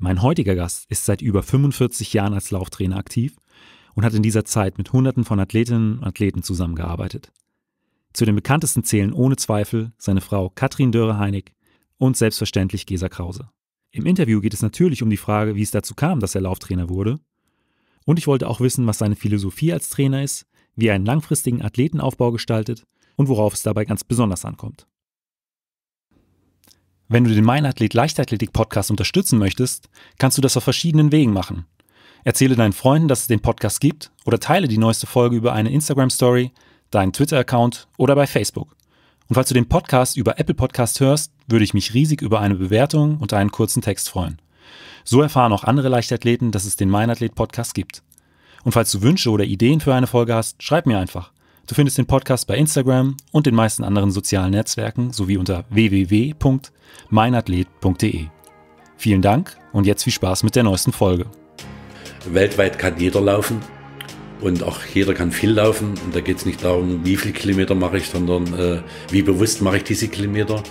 Mein heutiger Gast ist seit über 45 Jahren als Lauftrainer aktiv und hat in dieser Zeit mit Hunderten von Athletinnen und Athleten zusammengearbeitet. Zu den bekanntesten zählen ohne Zweifel seine Frau Katrin Dörre-Heinig und selbstverständlich Gesa Krause. Im Interview geht es natürlich um die Frage, wie es dazu kam, dass er Lauftrainer wurde. Und ich wollte auch wissen, was seine Philosophie als Trainer ist, wie er einen langfristigen Athletenaufbau gestaltet und worauf es dabei ganz besonders ankommt. Wenn du den Mein Athlet Leichtathletik Podcast unterstützen möchtest, kannst du das auf verschiedenen Wegen machen. Erzähle deinen Freunden, dass es den Podcast gibt oder teile die neueste Folge über eine Instagram Story, deinen Twitter Account oder bei Facebook. Und falls du den Podcast über Apple Podcast hörst, würde ich mich riesig über eine Bewertung und einen kurzen Text freuen. So erfahren auch andere Leichtathleten, dass es den Mein Athlet Podcast gibt. Und falls du Wünsche oder Ideen für eine Folge hast, schreib mir einfach. Du findest den Podcast bei Instagram und den meisten anderen sozialen Netzwerken sowie unter www.meinathlet.de. Vielen Dank und jetzt viel Spaß mit der neuesten Folge. Weltweit kann jeder laufen und auch jeder kann viel laufen. Und da geht es nicht darum, wie viele Kilometer mache ich, sondern äh, wie bewusst mache ich diese Kilometer,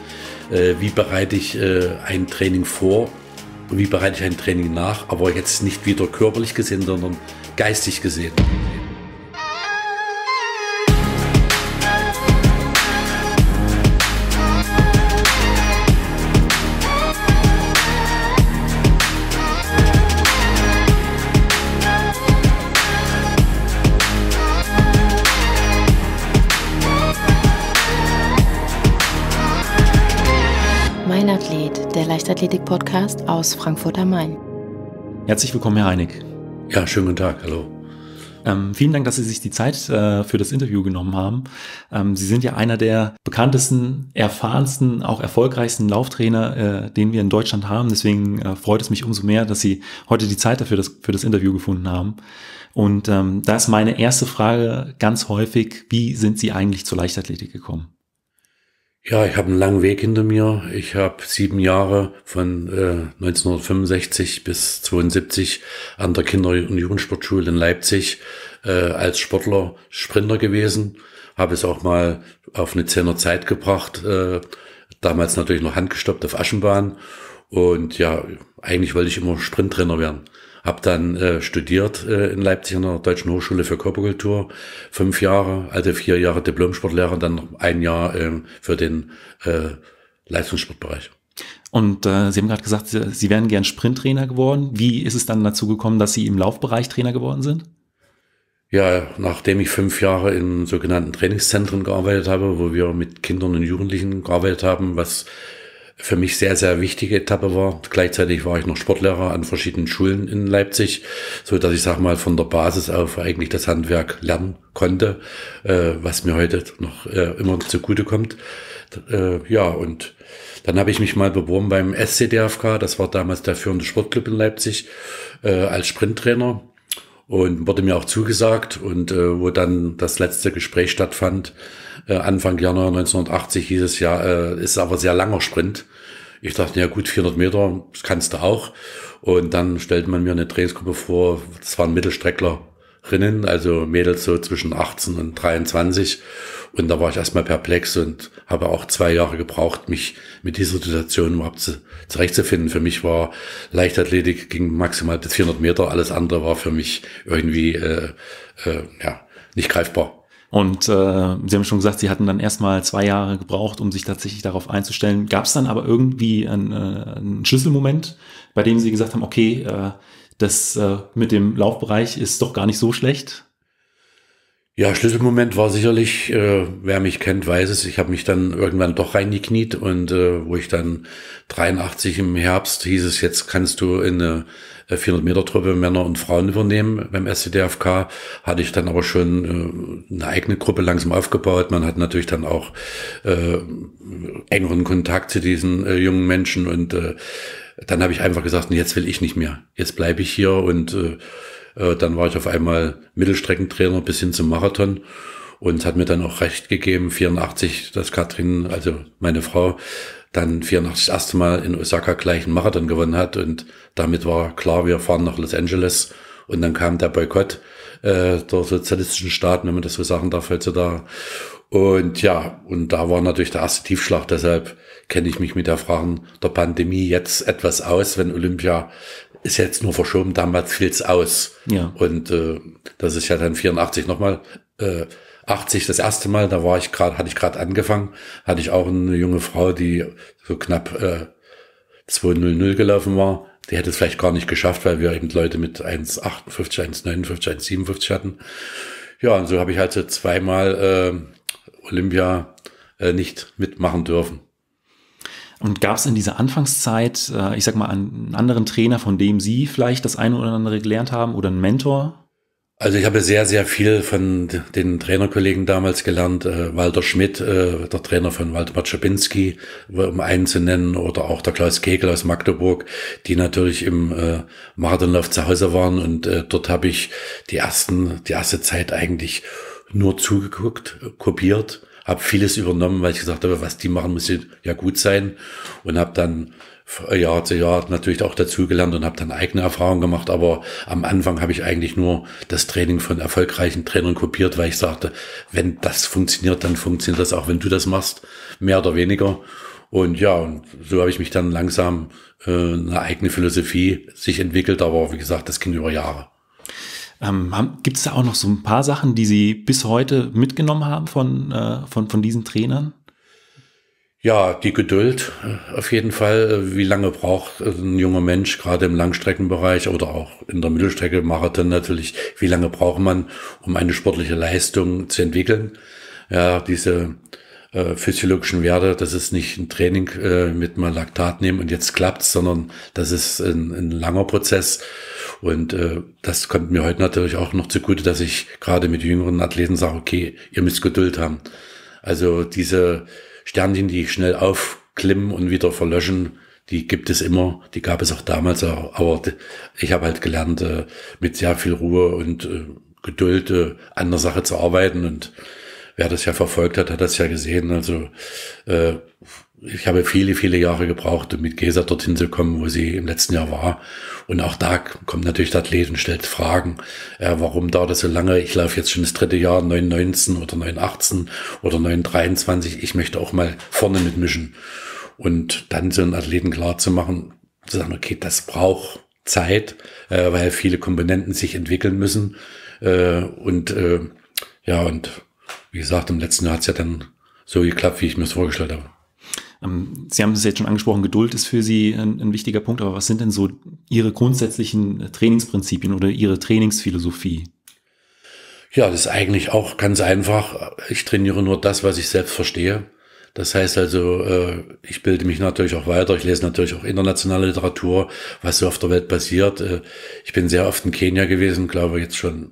äh, wie bereite ich äh, ein Training vor und wie bereite ich ein Training nach, aber jetzt nicht wieder körperlich gesehen, sondern geistig gesehen. der Leichtathletik-Podcast aus Frankfurt am Main. Herzlich willkommen, Herr Einig. Ja, schönen guten Tag, hallo. Ähm, vielen Dank, dass Sie sich die Zeit äh, für das Interview genommen haben. Ähm, Sie sind ja einer der bekanntesten, erfahrensten, auch erfolgreichsten Lauftrainer, äh, den wir in Deutschland haben. Deswegen äh, freut es mich umso mehr, dass Sie heute die Zeit dafür das, für das Interview gefunden haben. Und ähm, da ist meine erste Frage ganz häufig, wie sind Sie eigentlich zur Leichtathletik gekommen? Ja, ich habe einen langen Weg hinter mir. Ich habe sieben Jahre von äh, 1965 bis 72 an der Kinder- und Jugendsportschule in Leipzig äh, als Sportler Sprinter gewesen. Habe es auch mal auf eine Zehner Zeit gebracht. Äh, damals natürlich noch handgestoppt auf Aschenbahn. Und ja, eigentlich wollte ich immer Sprinttrainer werden. Habe dann äh, studiert äh, in Leipzig an der Deutschen Hochschule für Körperkultur fünf Jahre, also vier Jahre Diplom-Sportlehrer dann noch ein Jahr äh, für den äh, Leistungssportbereich. Und äh, Sie haben gerade gesagt, Sie, Sie wären gern Sprinttrainer geworden. Wie ist es dann dazu gekommen, dass Sie im Laufbereich Trainer geworden sind? Ja, nachdem ich fünf Jahre in sogenannten Trainingszentren gearbeitet habe, wo wir mit Kindern und Jugendlichen gearbeitet haben, was für mich sehr, sehr wichtige Etappe war. Gleichzeitig war ich noch Sportlehrer an verschiedenen Schulen in Leipzig, so dass ich sag mal von der Basis auf eigentlich das Handwerk lernen konnte, äh, was mir heute noch äh, immer zugute kommt. Äh, ja, und dann habe ich mich mal beworben beim SCDFK, das war damals der führende Sportclub in Leipzig, äh, als Sprinttrainer und wurde mir auch zugesagt und äh, wo dann das letzte Gespräch stattfand, äh, Anfang Januar 1980 hieß es ja, äh, ist aber sehr langer Sprint. Ich dachte, ja gut, 400 Meter, das kannst du auch. Und dann stellte man mir eine Trainingsgruppe vor, das waren Mittelstrecklerinnen, also Mädels so zwischen 18 und 23. Und da war ich erstmal perplex und habe auch zwei Jahre gebraucht, mich mit dieser Situation überhaupt zu, zurechtzufinden. Für mich war Leichtathletik ging maximal bis 400 Meter, alles andere war für mich irgendwie äh, äh, ja, nicht greifbar. Und äh, Sie haben schon gesagt, Sie hatten dann erstmal zwei Jahre gebraucht, um sich tatsächlich darauf einzustellen. Gab es dann aber irgendwie einen, äh, einen Schlüsselmoment, bei dem Sie gesagt haben, okay, äh, das äh, mit dem Laufbereich ist doch gar nicht so schlecht? Ja, Schlüsselmoment war sicherlich, äh, wer mich kennt, weiß es, ich habe mich dann irgendwann doch reingekniet und äh, wo ich dann 83 im Herbst hieß es, jetzt kannst du in eine äh, 400-Meter-Truppe Männer und Frauen übernehmen. Beim SCDFK hatte ich dann aber schon äh, eine eigene Gruppe langsam aufgebaut. Man hat natürlich dann auch äh, engeren Kontakt zu diesen äh, jungen Menschen und äh, dann habe ich einfach gesagt, nee, jetzt will ich nicht mehr. Jetzt bleibe ich hier und äh, äh, dann war ich auf einmal Mittelstreckentrainer bis hin zum Marathon und hat mir dann auch recht gegeben, 84, dass Katrin, also meine Frau, dann 84 das erste Mal in Osaka gleich einen Marathon gewonnen hat und damit war klar, wir fahren nach Los Angeles und dann kam der Boykott äh, der sozialistischen Staaten, wenn man das so sagen darf heute da. Und ja, und da war natürlich der erste Tiefschlag, deshalb kenne ich mich mit der Fragen der Pandemie jetzt etwas aus, wenn Olympia ist jetzt nur verschoben, damals fiel's aus. Ja. Und äh, das ist ja dann 84 nochmal äh, 80 das erste Mal, da war ich gerade, hatte ich gerade angefangen, hatte ich auch eine junge Frau, die so knapp äh, 200 gelaufen war. Die hätte es vielleicht gar nicht geschafft, weil wir eben Leute mit 1,58, 1,59, 1,57 hatten. Ja, und so habe ich halt so zweimal äh, Olympia äh, nicht mitmachen dürfen. Und gab es in dieser Anfangszeit, äh, ich sag mal, einen anderen Trainer, von dem Sie vielleicht das eine oder andere gelernt haben oder einen Mentor? Also ich habe sehr, sehr viel von den Trainerkollegen damals gelernt. Äh, Walter Schmidt, äh, der Trainer von Waldemar Czapinski, um einen zu nennen, oder auch der Klaus Kegel aus Magdeburg, die natürlich im äh, Marathonlauf zu Hause waren. Und äh, dort habe ich die, ersten, die erste Zeit eigentlich nur zugeguckt, äh, kopiert, habe vieles übernommen, weil ich gesagt habe, was die machen, muss ja gut sein. Und habe dann Jahr zu Jahr natürlich auch dazugelernt und habe dann eigene Erfahrungen gemacht. Aber am Anfang habe ich eigentlich nur das Training von erfolgreichen Trainern kopiert, weil ich sagte, wenn das funktioniert, dann funktioniert das auch, wenn du das machst, mehr oder weniger. Und ja, und so habe ich mich dann langsam äh, eine eigene Philosophie sich entwickelt, aber wie gesagt, das ging über Jahre. Ähm, Gibt es da auch noch so ein paar Sachen, die Sie bis heute mitgenommen haben von, äh, von, von diesen Trainern? Ja, die Geduld äh, auf jeden Fall. Äh, wie lange braucht äh, ein junger Mensch, gerade im Langstreckenbereich oder auch in der Mittelstrecke, Marathon natürlich, wie lange braucht man, um eine sportliche Leistung zu entwickeln? Ja, diese äh, physiologischen Werte, das ist nicht ein Training äh, mit mal Laktat nehmen und jetzt klappt's, sondern das ist ein, ein langer Prozess. Und äh, das kommt mir heute natürlich auch noch zugute, dass ich gerade mit jüngeren Athleten sage, okay, ihr müsst Geduld haben. Also diese Sternchen, die schnell aufklimmen und wieder verlöschen, die gibt es immer, die gab es auch damals, aber ich habe halt gelernt, äh, mit sehr viel Ruhe und äh, Geduld äh, an der Sache zu arbeiten und wer das ja verfolgt hat, hat das ja gesehen. Also äh, ich habe viele, viele Jahre gebraucht, um mit Gesa dorthin zu kommen, wo sie im letzten Jahr war. Und auch da kommt natürlich der Athlet und stellt Fragen, äh, warum dauert das so lange? Ich laufe jetzt schon das dritte Jahr, 919 oder 918 oder 923. Ich möchte auch mal vorne mitmischen. Und dann so einen Athleten klar zu machen, zu sagen, okay, das braucht Zeit, äh, weil viele Komponenten sich entwickeln müssen. Äh, und äh, ja, und wie gesagt, im letzten Jahr hat es ja dann so geklappt, wie ich mir es vorgestellt habe. Ähm, Sie haben es jetzt schon angesprochen, Geduld ist für Sie ein, ein, wichtiger Punkt, aber was sind denn so Ihre grundsätzlichen äh, Trainingsprinzipien oder Ihre Trainingsphilosophie? Ja, das ist eigentlich auch ganz einfach. Ich trainiere nur das, was ich selbst verstehe. Das heißt also, äh, ich bilde mich natürlich auch weiter. Ich lese natürlich auch internationale Literatur, was so auf der Welt passiert. Äh, ich bin sehr oft in Kenia gewesen, glaube jetzt schon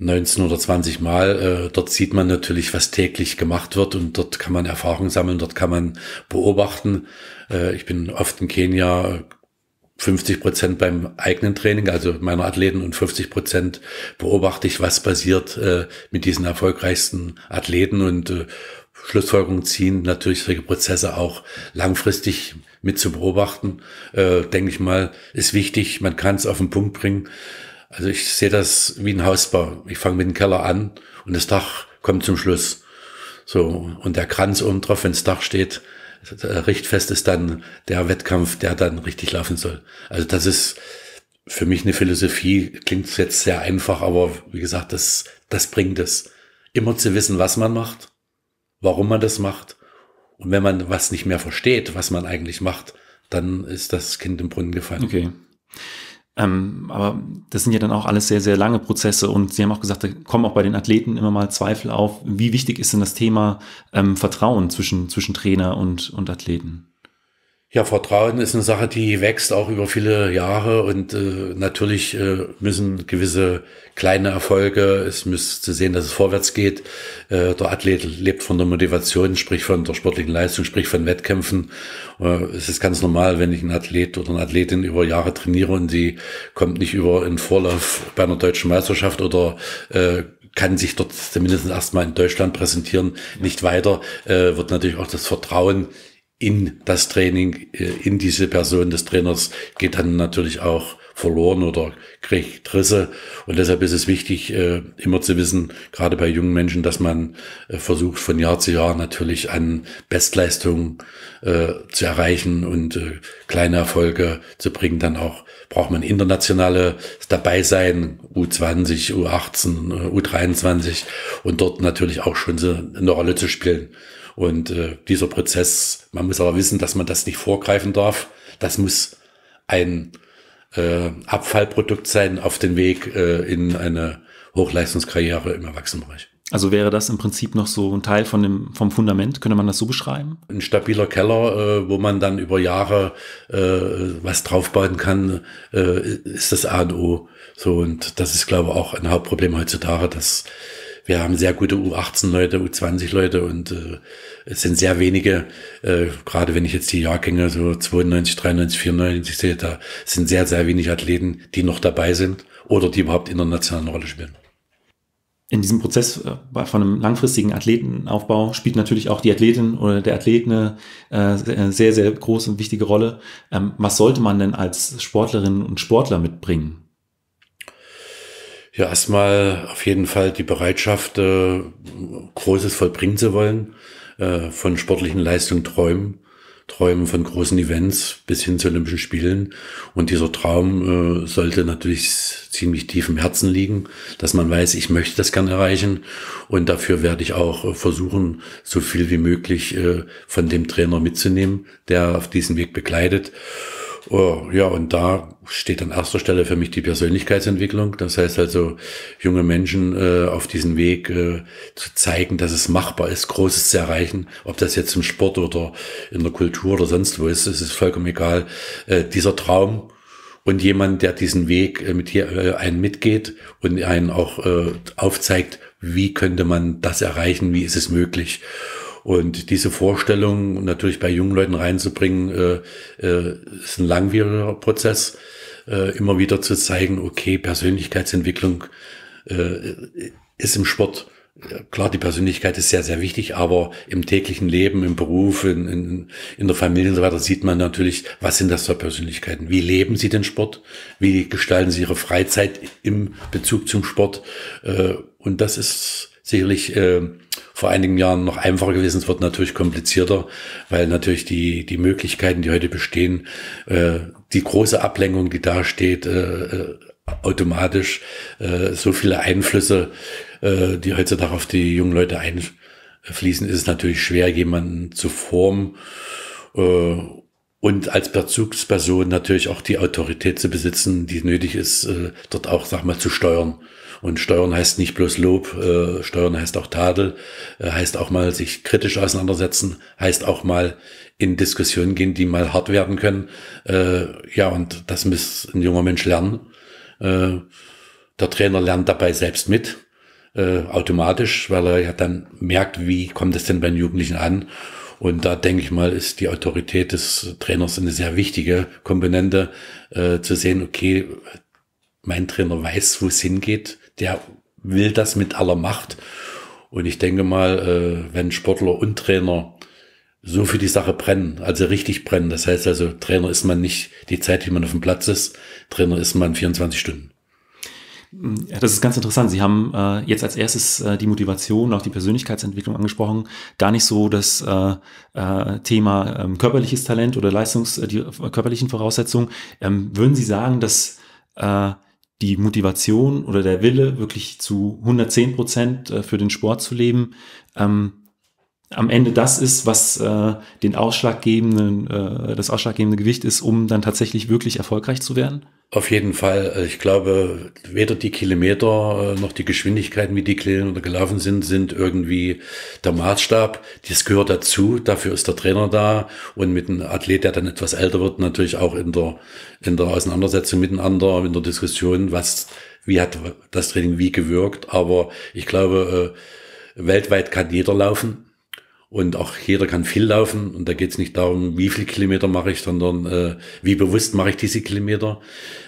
19 oder 20 Mal. Äh, dort sieht man natürlich, was täglich gemacht wird und dort kann man Erfahrung sammeln, dort kann man beobachten. Äh, ich bin oft in Kenia 50 äh, Prozent beim eigenen Training, also meiner Athleten und 50 Prozent beobachte ich, was passiert äh, mit diesen erfolgreichsten Athleten und äh, Schlussfolgerungen ziehen, natürlich solche Prozesse auch langfristig mit zu beobachten, äh, denke ich mal, ist wichtig. Man kann es auf den Punkt bringen. Also ich sehe das wie ein Hausbau. Ich fange mit dem Keller an und das Dach kommt zum Schluss. So, und der Kranz oben drauf, wenns Dach steht, äh, richtfest ist dann der Wettkampf, der dann richtig laufen soll. Also das ist für mich eine Philosophie, klingt jetzt sehr einfach, aber wie gesagt, das, das bringt es. Immer zu wissen, was man macht, warum man das macht. Und wenn man was nicht mehr versteht, was man eigentlich macht, dann ist das Kind im Brunnen gefallen. Okay. Ähm, aber das sind ja dann auch alles sehr, sehr lange Prozesse und Sie haben auch gesagt, da kommen auch bei den Athleten immer mal Zweifel auf. Wie wichtig ist denn das Thema ähm, Vertrauen zwischen, zwischen Trainer und, und Athleten? Ja, Vertrauen ist eine Sache, die wächst auch über viele Jahre und äh, natürlich äh, müssen gewisse kleine Erfolge, es müsste zu sehen, dass es vorwärts geht. Äh, der Athlet lebt von der Motivation, sprich von der sportlichen Leistung, sprich von Wettkämpfen. Äh, es ist ganz normal, wenn ich einen Athlet oder eine Athletin über Jahre trainiere und sie kommt nicht über einen Vorlauf bei einer deutschen Meisterschaft oder äh, kann sich dort zumindest erstmal in Deutschland präsentieren, nicht weiter, äh, wird natürlich auch das Vertrauen in das Training, äh, in diese Person des Trainers geht dann natürlich auch verloren oder kriegt Risse. Und deshalb ist es wichtig, äh, immer zu wissen, gerade bei jungen Menschen, dass man äh, versucht, von Jahr zu Jahr natürlich an Bestleistungen zu erreichen und kleine Erfolge zu bringen. Dann auch braucht man internationale Dabeisein, U20, U18, U23 und dort natürlich auch schon eine Rolle zu spielen. Und äh, dieser Prozess, man muss aber wissen, dass man das nicht vorgreifen darf. Das muss ein äh, Abfallprodukt sein auf dem Weg äh, in eine Hochleistungskarriere im Erwachsenenbereich. Also wäre das im Prinzip noch so ein Teil von dem, vom Fundament, könnte man das so beschreiben? Ein stabiler Keller, äh, wo man dann über Jahre äh, was draufbauen kann, äh, ist das A und O. So, und das ist, glaube ich, auch ein Hauptproblem heutzutage, dass wir haben sehr gute U18-Leute, U20-Leute und äh, es sind sehr wenige, äh, gerade wenn ich jetzt die Jahrgänge so 92, 93, 94 sehe, da sind sehr, sehr wenig Athleten, die noch dabei sind oder die überhaupt international eine Rolle spielen. In diesem Prozess äh, von einem langfristigen Athletenaufbau spielt natürlich auch die Athletin oder der Athlet eine äh, sehr, sehr große und wichtige Rolle. Ähm, was sollte man denn als Sportlerinnen und Sportler mitbringen? Ja, erstmal auf jeden Fall die Bereitschaft, äh, Großes vollbringen zu wollen. Äh, von sportlichen Leistungen träumen, träumen von großen Events bis hin zu Olympischen Spielen. Und dieser Traum äh, sollte natürlich ziemlich tief im Herzen liegen, dass man weiß, ich möchte das gerne erreichen. Und dafür werde ich auch äh, versuchen, so viel wie möglich äh, von dem Trainer mitzunehmen, der auf diesem Weg begleitet. Oh, ja, und da steht an erster Stelle für mich die Persönlichkeitsentwicklung. Das heißt also, junge Menschen äh, auf diesen Weg äh, zu zeigen, dass es machbar ist, Großes zu erreichen, ob das jetzt im Sport oder in der Kultur oder sonst wo ist, ist es vollkommen egal. Äh, dieser Traum und jemand, der diesen Weg äh, mit hier äh, einen mitgeht und einen auch äh, aufzeigt, wie könnte man das erreichen, wie ist es möglich. Und diese Vorstellung natürlich bei jungen Leuten reinzubringen, äh, äh, ist ein langwieriger Prozess, äh, immer wieder zu zeigen, okay, Persönlichkeitsentwicklung äh, ist im Sport Klar, die Persönlichkeit ist sehr, sehr wichtig, aber im täglichen Leben, im Beruf, in, in, in der Familie und so weiter sieht man natürlich, was sind das für Persönlichkeiten? Wie leben sie den Sport? Wie gestalten sie ihre Freizeit im Bezug zum Sport? Äh, und das ist sicherlich äh, vor einigen Jahren noch einfacher gewesen. Es wird natürlich komplizierter, weil natürlich die, die Möglichkeiten, die heute bestehen, äh, die große Ablenkung, die da steht, äh, äh, automatisch äh, so viele Einflüsse, äh, die heutzutage auf die jungen Leute einfließen, ist es natürlich schwer, jemanden zu formen. Äh, und als Bezugsperson natürlich auch die Autorität zu besitzen, die nötig ist, äh, dort auch, sag mal, zu steuern. Und Steuern heißt nicht bloß Lob, äh, Steuern heißt auch Tadel, äh, heißt auch mal sich kritisch auseinandersetzen, heißt auch mal in Diskussionen gehen, die mal hart werden können. Äh, ja, und das muss ein junger Mensch lernen. Äh, der Trainer lernt dabei selbst mit, äh, automatisch, weil er ja dann merkt, wie kommt es denn bei den Jugendlichen an. Und da denke ich mal, ist die Autorität des Trainers eine sehr wichtige Komponente, äh, zu sehen, okay, mein Trainer weiß, wo es hingeht, der will das mit aller Macht. Und ich denke mal, äh, wenn Sportler und Trainer so für die Sache brennen, also richtig brennen, das heißt also, Trainer ist man nicht die Zeit, wie man auf dem Platz ist, Trainer ist man 24 Stunden. Ja, das ist ganz interessant. Sie haben äh, jetzt als erstes äh, die Motivation, auch die Persönlichkeitsentwicklung angesprochen. Gar nicht so das äh, äh, Thema ähm, körperliches Talent oder Leistungs, äh, äh körperlichen Voraussetzungen. Ähm, würden Sie sagen, dass äh, die Motivation oder der Wille, wirklich zu 110 Prozent äh, für den Sport zu leben, ähm, am Ende das ist, was äh, den ausschlaggebenden, äh, das ausschlaggebende Gewicht ist, um dann tatsächlich wirklich erfolgreich zu werden? Auf jeden Fall. Äh, ich glaube, weder die Kilometer äh, noch die Geschwindigkeiten, wie die Kilometer gelaufen sind, sind irgendwie der Maßstab. Das gehört dazu. Dafür ist der Trainer da. Und mit einem Athlet, der dann etwas älter wird, natürlich auch in der, in der Auseinandersetzung miteinander, in der Diskussion, was, wie hat das Training wie gewirkt. Aber ich glaube, äh, weltweit kann jeder laufen. Und auch jeder kann viel laufen und da geht es nicht darum, wie viel Kilometer mache ich, sondern äh, wie bewusst mache ich diese Kilometer,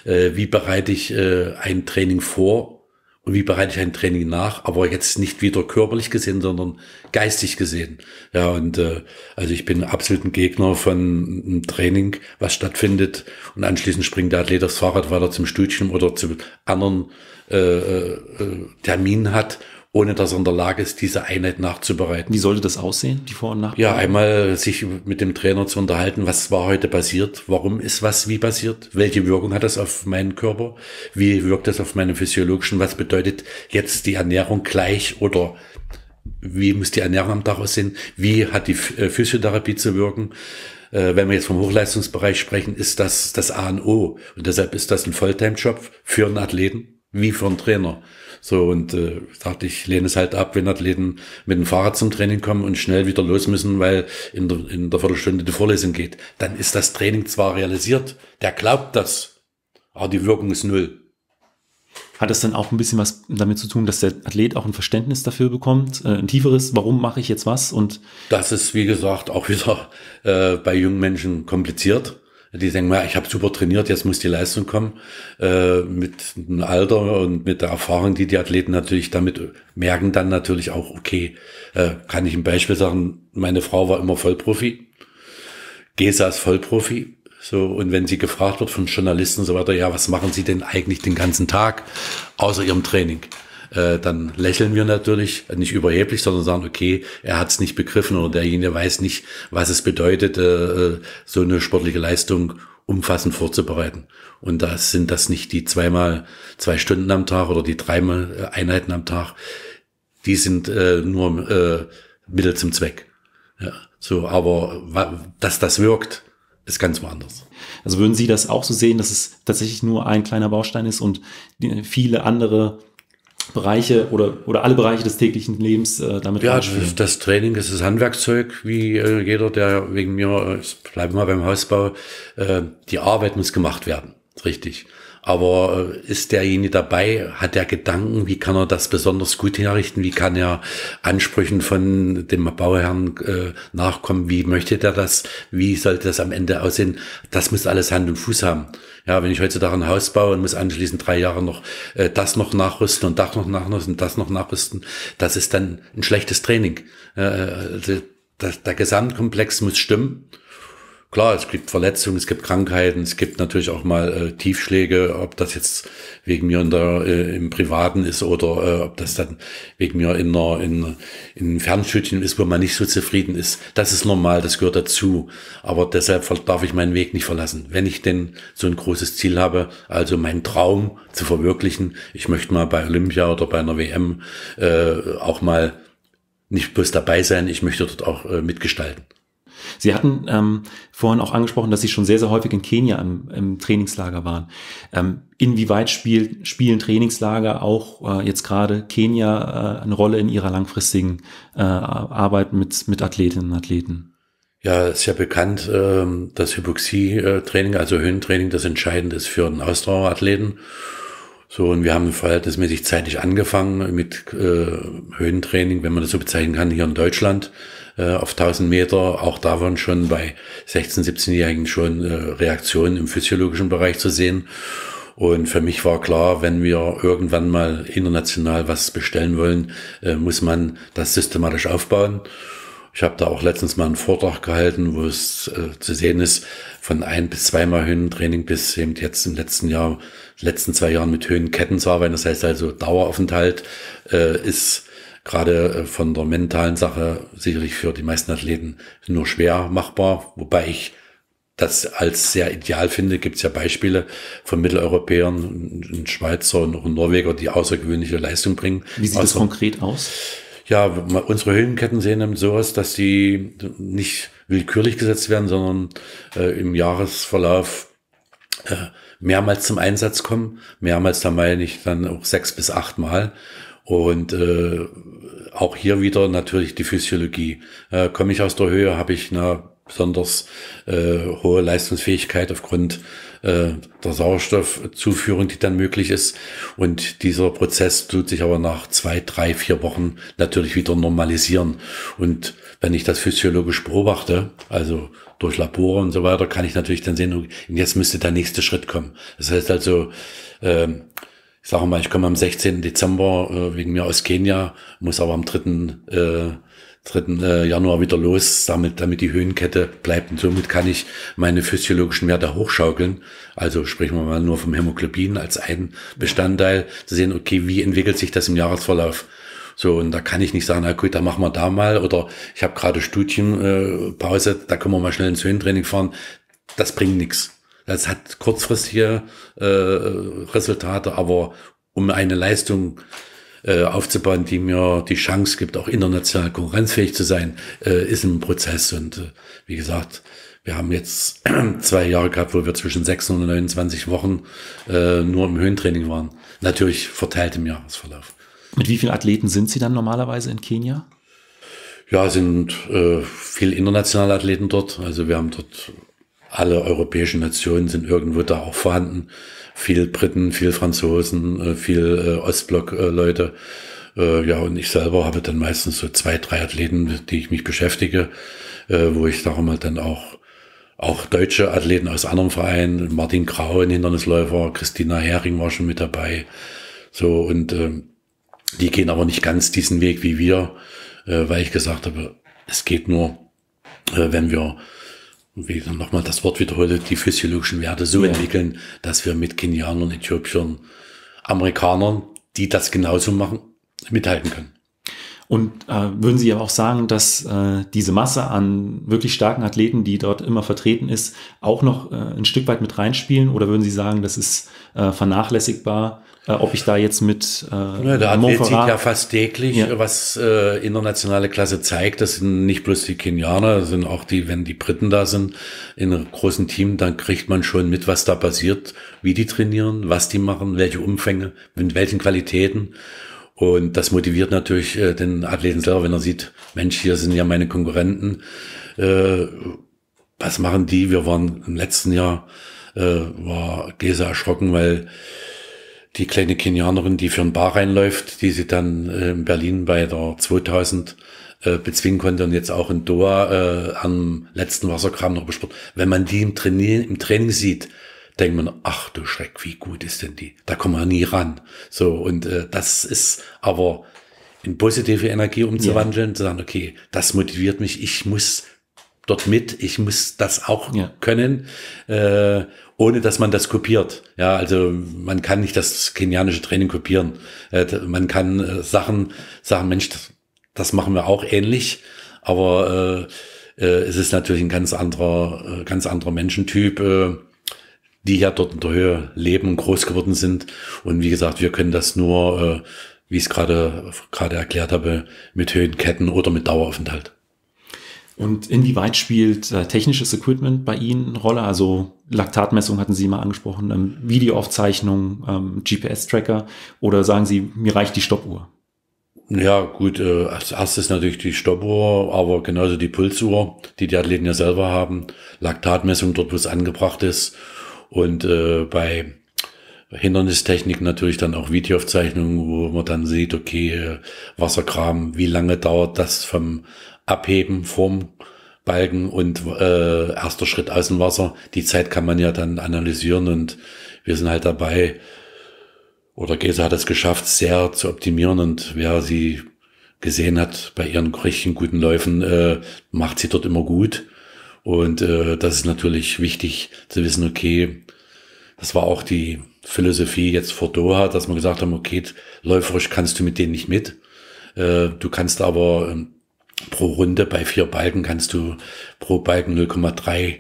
äh, wie bereite ich äh, ein Training vor und wie bereite ich ein Training nach, aber jetzt nicht wieder körperlich gesehen, sondern geistig gesehen. Ja, und äh, also ich bin absolut ein Gegner von einem Training, was stattfindet und anschließend springt der Athlet das Fahrrad weiter zum Studium oder zu anderen äh, äh, äh, Termin hat ohne dass er in der Lage ist, diese Einheit nachzubereiten. Wie sollte das aussehen, die Vor- und Nach? Ja, einmal sich mit dem Trainer zu unterhalten, was war heute passiert, warum ist was wie passiert, welche Wirkung hat das auf meinen Körper, wie wirkt das auf meinen physiologischen, was bedeutet jetzt die Ernährung gleich oder wie muss die Ernährung am Tag aussehen, wie hat die äh, Physiotherapie zu wirken. Äh, wenn wir jetzt vom Hochleistungsbereich sprechen, ist das das A und O. Und deshalb ist das ein Volltime-Job für einen Athleten wie für einen Trainer. So, und äh, dachte, ich lehne es halt ab, wenn Athleten mit dem Fahrrad zum Training kommen und schnell wieder los müssen, weil in der, in der Viertelstunde die Vorlesung geht. Dann ist das Training zwar realisiert, der glaubt das, aber die Wirkung ist null. Hat das dann auch ein bisschen was damit zu tun, dass der Athlet auch ein Verständnis dafür bekommt, äh, ein tieferes, warum mache ich jetzt was? Und das ist, wie gesagt, auch wieder äh, bei jungen Menschen kompliziert die denken, ja, ich habe super trainiert, jetzt muss die Leistung kommen. Äh, mit dem Alter und mit der Erfahrung, die die Athleten natürlich damit äh, merken, dann natürlich auch, okay, äh, kann ich ein Beispiel sagen, meine Frau war immer Vollprofi, Gesa ist Vollprofi. So, und wenn sie gefragt wird von Journalisten und so weiter, ja, was machen Sie denn eigentlich den ganzen Tag außer Ihrem Training? Äh, dann lächeln wir natürlich, nicht überheblich, sondern sagen, okay, er hat es nicht begriffen oder derjenige weiß nicht, was es bedeutet, äh, so eine sportliche Leistung umfassend vorzubereiten. Und da sind das nicht die zweimal zwei Stunden am Tag oder die dreimal äh, Einheiten am Tag. Die sind äh, nur äh, Mittel zum Zweck. Ja, so, aber dass das wirkt, ist ganz woanders. Also würden Sie das auch so sehen, dass es tatsächlich nur ein kleiner Baustein ist und viele andere Bereiche oder, oder alle Bereiche des täglichen Lebens äh, damit Ja, einführen. das Training ist das Handwerkzeug, wie äh, jeder, der wegen mir, äh, ich bleibe mal beim Hausbau, äh, die Arbeit muss gemacht werden. Richtig. Aber äh, ist derjenige dabei? Hat er Gedanken? Wie kann er das besonders gut herrichten? Wie kann er Ansprüchen von dem Bauherrn äh, nachkommen? Wie möchte der das? Wie sollte das am Ende aussehen? Das muss alles Hand und Fuß haben. Ja, wenn ich heutzutage ein Haus baue und muss anschließend drei Jahre noch äh, das noch nachrüsten und das noch nachrüsten, das noch nachrüsten, das ist dann ein schlechtes Training. Äh, äh also der, der Gesamtkomplex muss stimmen klar, es gibt Verletzungen, es gibt Krankheiten, es gibt natürlich auch mal äh, Tiefschläge, ob das jetzt wegen mir in der, äh, im Privaten ist oder äh, ob das dann wegen mir in, einer, in, in einem Fernschüttchen ist, wo man nicht so zufrieden ist. Das ist normal, das gehört dazu. Aber deshalb darf ich meinen Weg nicht verlassen. Wenn ich denn so ein großes Ziel habe, also meinen Traum zu verwirklichen, ich möchte mal bei Olympia oder bei einer WM äh, auch mal nicht bloß dabei sein, ich möchte dort auch äh, mitgestalten. Sie hatten ähm, vorhin auch angesprochen, dass Sie schon sehr, sehr häufig in Kenia im, im Trainingslager waren. Ähm, inwieweit spiel, spielen Trainingslager auch äh, jetzt gerade Kenia äh, eine Rolle in Ihrer langfristigen äh, Arbeit mit, mit Athletinnen und Athleten? Ja, ist ja bekannt, ähm, dass Hypoxie-Training, also Höhentraining, das entscheidend ist für einen Ausdauerathleten. So, und wir haben verhältnismäßig zeitig angefangen mit äh, Höhentraining, wenn man das so bezeichnen kann, hier in Deutschland äh, auf 1000 Meter. Auch da waren schon bei 16-, 17-Jährigen schon äh, Reaktionen im physiologischen Bereich zu sehen. Und für mich war klar, wenn wir irgendwann mal international was bestellen wollen, äh, muss man das systematisch aufbauen. Ich habe da auch letztens mal einen Vortrag gehalten, wo es äh, zu sehen ist, von ein bis zweimal Höhentraining bis eben jetzt im letzten Jahr, letzten zwei Jahren mit Höhenketten zu arbeiten. das heißt also Daueraufenthalt, äh, ist gerade äh, von der mentalen Sache sicherlich für die meisten Athleten nur schwer machbar, wobei ich das als sehr ideal finde. Gibt es ja Beispiele von Mitteleuropäern, ein Schweizer und auch ein Norweger, die außergewöhnliche Leistung bringen. Wie sieht also, das konkret aus? Ja, unsere Höhenketten sehen eben so aus, dass sie nicht willkürlich gesetzt werden, sondern äh, im Jahresverlauf äh, mehrmals zum Einsatz kommen. Mehrmals, da meine ich dann auch sechs bis acht Mal. Und äh, auch hier wieder natürlich die Physiologie. Äh, Komme ich aus der Höhe, habe ich eine besonders äh, hohe Leistungsfähigkeit aufgrund äh, der Sauerstoffzuführung, die dann möglich ist. Und dieser Prozess tut sich aber nach zwei, drei, vier Wochen natürlich wieder normalisieren. Und wenn ich das physiologisch beobachte, also durch Labore und so weiter, kann ich natürlich dann sehen, oh, jetzt müsste der nächste Schritt kommen. Das heißt also, ähm, ich sage mal, ich komme am 16. Dezember äh, wegen mir aus Kenia, muss aber am 3. Äh, 3. Äh, Januar wieder los, damit, damit die Höhenkette bleibt. Und somit kann ich meine physiologischen Werte hochschaukeln. Also sprechen wir mal nur vom Hämoglobin als einen Bestandteil, zu sehen, okay, wie entwickelt sich das im Jahresverlauf? So, und da kann ich nicht sagen, na gut, da machen wir da mal. Oder ich habe gerade Studienpause, äh, da können wir mal schnell ins Höhentraining fahren. Das bringt nichts. Das hat kurzfristige äh, Resultate, aber um eine Leistung äh, aufzubauen, die mir die Chance gibt, auch international konkurrenzfähig zu sein, äh, ist ein Prozess. Und äh, wie gesagt, wir haben jetzt zwei Jahre gehabt, wo wir zwischen 6 und 29 Wochen äh, nur im Höhentraining waren. Natürlich verteilt im Jahresverlauf. Mit wie vielen Athleten sind Sie dann normalerweise in Kenia? Ja, es sind äh, viel internationale Athleten dort. Also wir haben dort alle europäischen Nationen sind irgendwo da auch vorhanden. Viel Briten, viel Franzosen, äh, viel äh, Ostblock-Leute. Äh, ja, und ich selber habe dann meistens so zwei, drei Athleten, mit die ich mich beschäftige, wo ich darum mal dann auch auch deutsche Athleten aus anderen Vereinen, Martin Grau, ein Hindernisläufer, Christina Hering war schon mit dabei. So, und ähm, die gehen aber nicht ganz diesen Weg wie wir, äh, weil ich gesagt habe, es geht nur, äh, wenn wir und wie dann nochmal das Wort wiederhole, die physiologischen Werte so ja. entwickeln, dass wir mit Kenianern, Äthiopiern, Amerikanern, die das genauso machen, mithalten können. Und äh, würden Sie aber auch sagen, dass äh, diese Masse an wirklich starken Athleten, die dort immer vertreten ist, auch noch äh, ein Stück weit mit reinspielen? Oder würden Sie sagen, das ist äh, vernachlässigbar äh, ob ich da jetzt mit. Äh, ja, Der Athlet sieht ja fast täglich, ja. was äh, internationale Klasse zeigt. Das sind nicht bloß die Kenianer, das sind auch die, wenn die Briten da sind, in einem großen Team, dann kriegt man schon mit, was da passiert, wie die trainieren, was die machen, welche Umfänge, mit welchen Qualitäten. Und das motiviert natürlich äh, den Athleten selber, wenn er sieht, Mensch, hier sind ja meine Konkurrenten. Äh, was machen die? Wir waren im letzten Jahr, äh, war Gesa erschrocken, weil die kleine Kenianerin, die für ein Bar reinläuft, die sie dann äh, in Berlin bei der 2000 äh, bezwingen konnte und jetzt auch in Doha äh, am letzten Wasserkram noch besportet. Wenn man die im, Trainier, im Training sieht, denkt man, ach du Schreck, wie gut ist denn die? Da kommen wir nie ran. So, und äh, das ist aber in positive Energie umzuwandeln, ja. zu sagen, okay, das motiviert mich, ich muss dort mit, ich muss das auch ja. können. Äh, ohne dass man das kopiert. Ja, also man kann nicht das kenianische Training kopieren. Äh, man kann äh, Sachen sagen, Mensch, das, machen wir auch ähnlich, aber äh, äh es ist natürlich ein ganz anderer, ganz anderer Menschentyp, äh, die ja dort in der Höhe leben, groß geworden sind. Und wie gesagt, wir können das nur, äh, wie ich es gerade gerade erklärt habe, mit Höhenketten oder mit Daueraufenthalt. Und inwieweit spielt äh, technisches Equipment bei Ihnen eine Rolle? Also Laktatmessung hatten Sie mal angesprochen, ähm, Videoaufzeichnung, ähm, GPS-Tracker oder sagen Sie, mir reicht die Stoppuhr? Ja, gut, äh, als erstes natürlich die Stoppuhr, aber genauso die Pulsuhr, die die Athleten ja selber haben, Laktatmessung dort, wo es angebracht ist und äh, bei Hindernistechnik natürlich dann auch Videoaufzeichnung, wo man dann sieht, okay, äh, Wasserkram, wie lange dauert das vom Abheben vom Balken und äh, erster Schritt aus dem Wasser. Die Zeit kann man ja dann analysieren und wir sind halt dabei, oder Gesa hat es geschafft, sehr zu optimieren und wer sie gesehen hat bei ihren richtigen guten Läufen, äh, macht sie dort immer gut. Und äh, das ist natürlich wichtig zu wissen, okay, das war auch die Philosophie jetzt vor Doha, dass man gesagt haben, okay, läuferisch kannst du mit denen nicht mit. Äh, du kannst aber ähm, pro Runde bei vier Balken kannst du pro Balken 0,3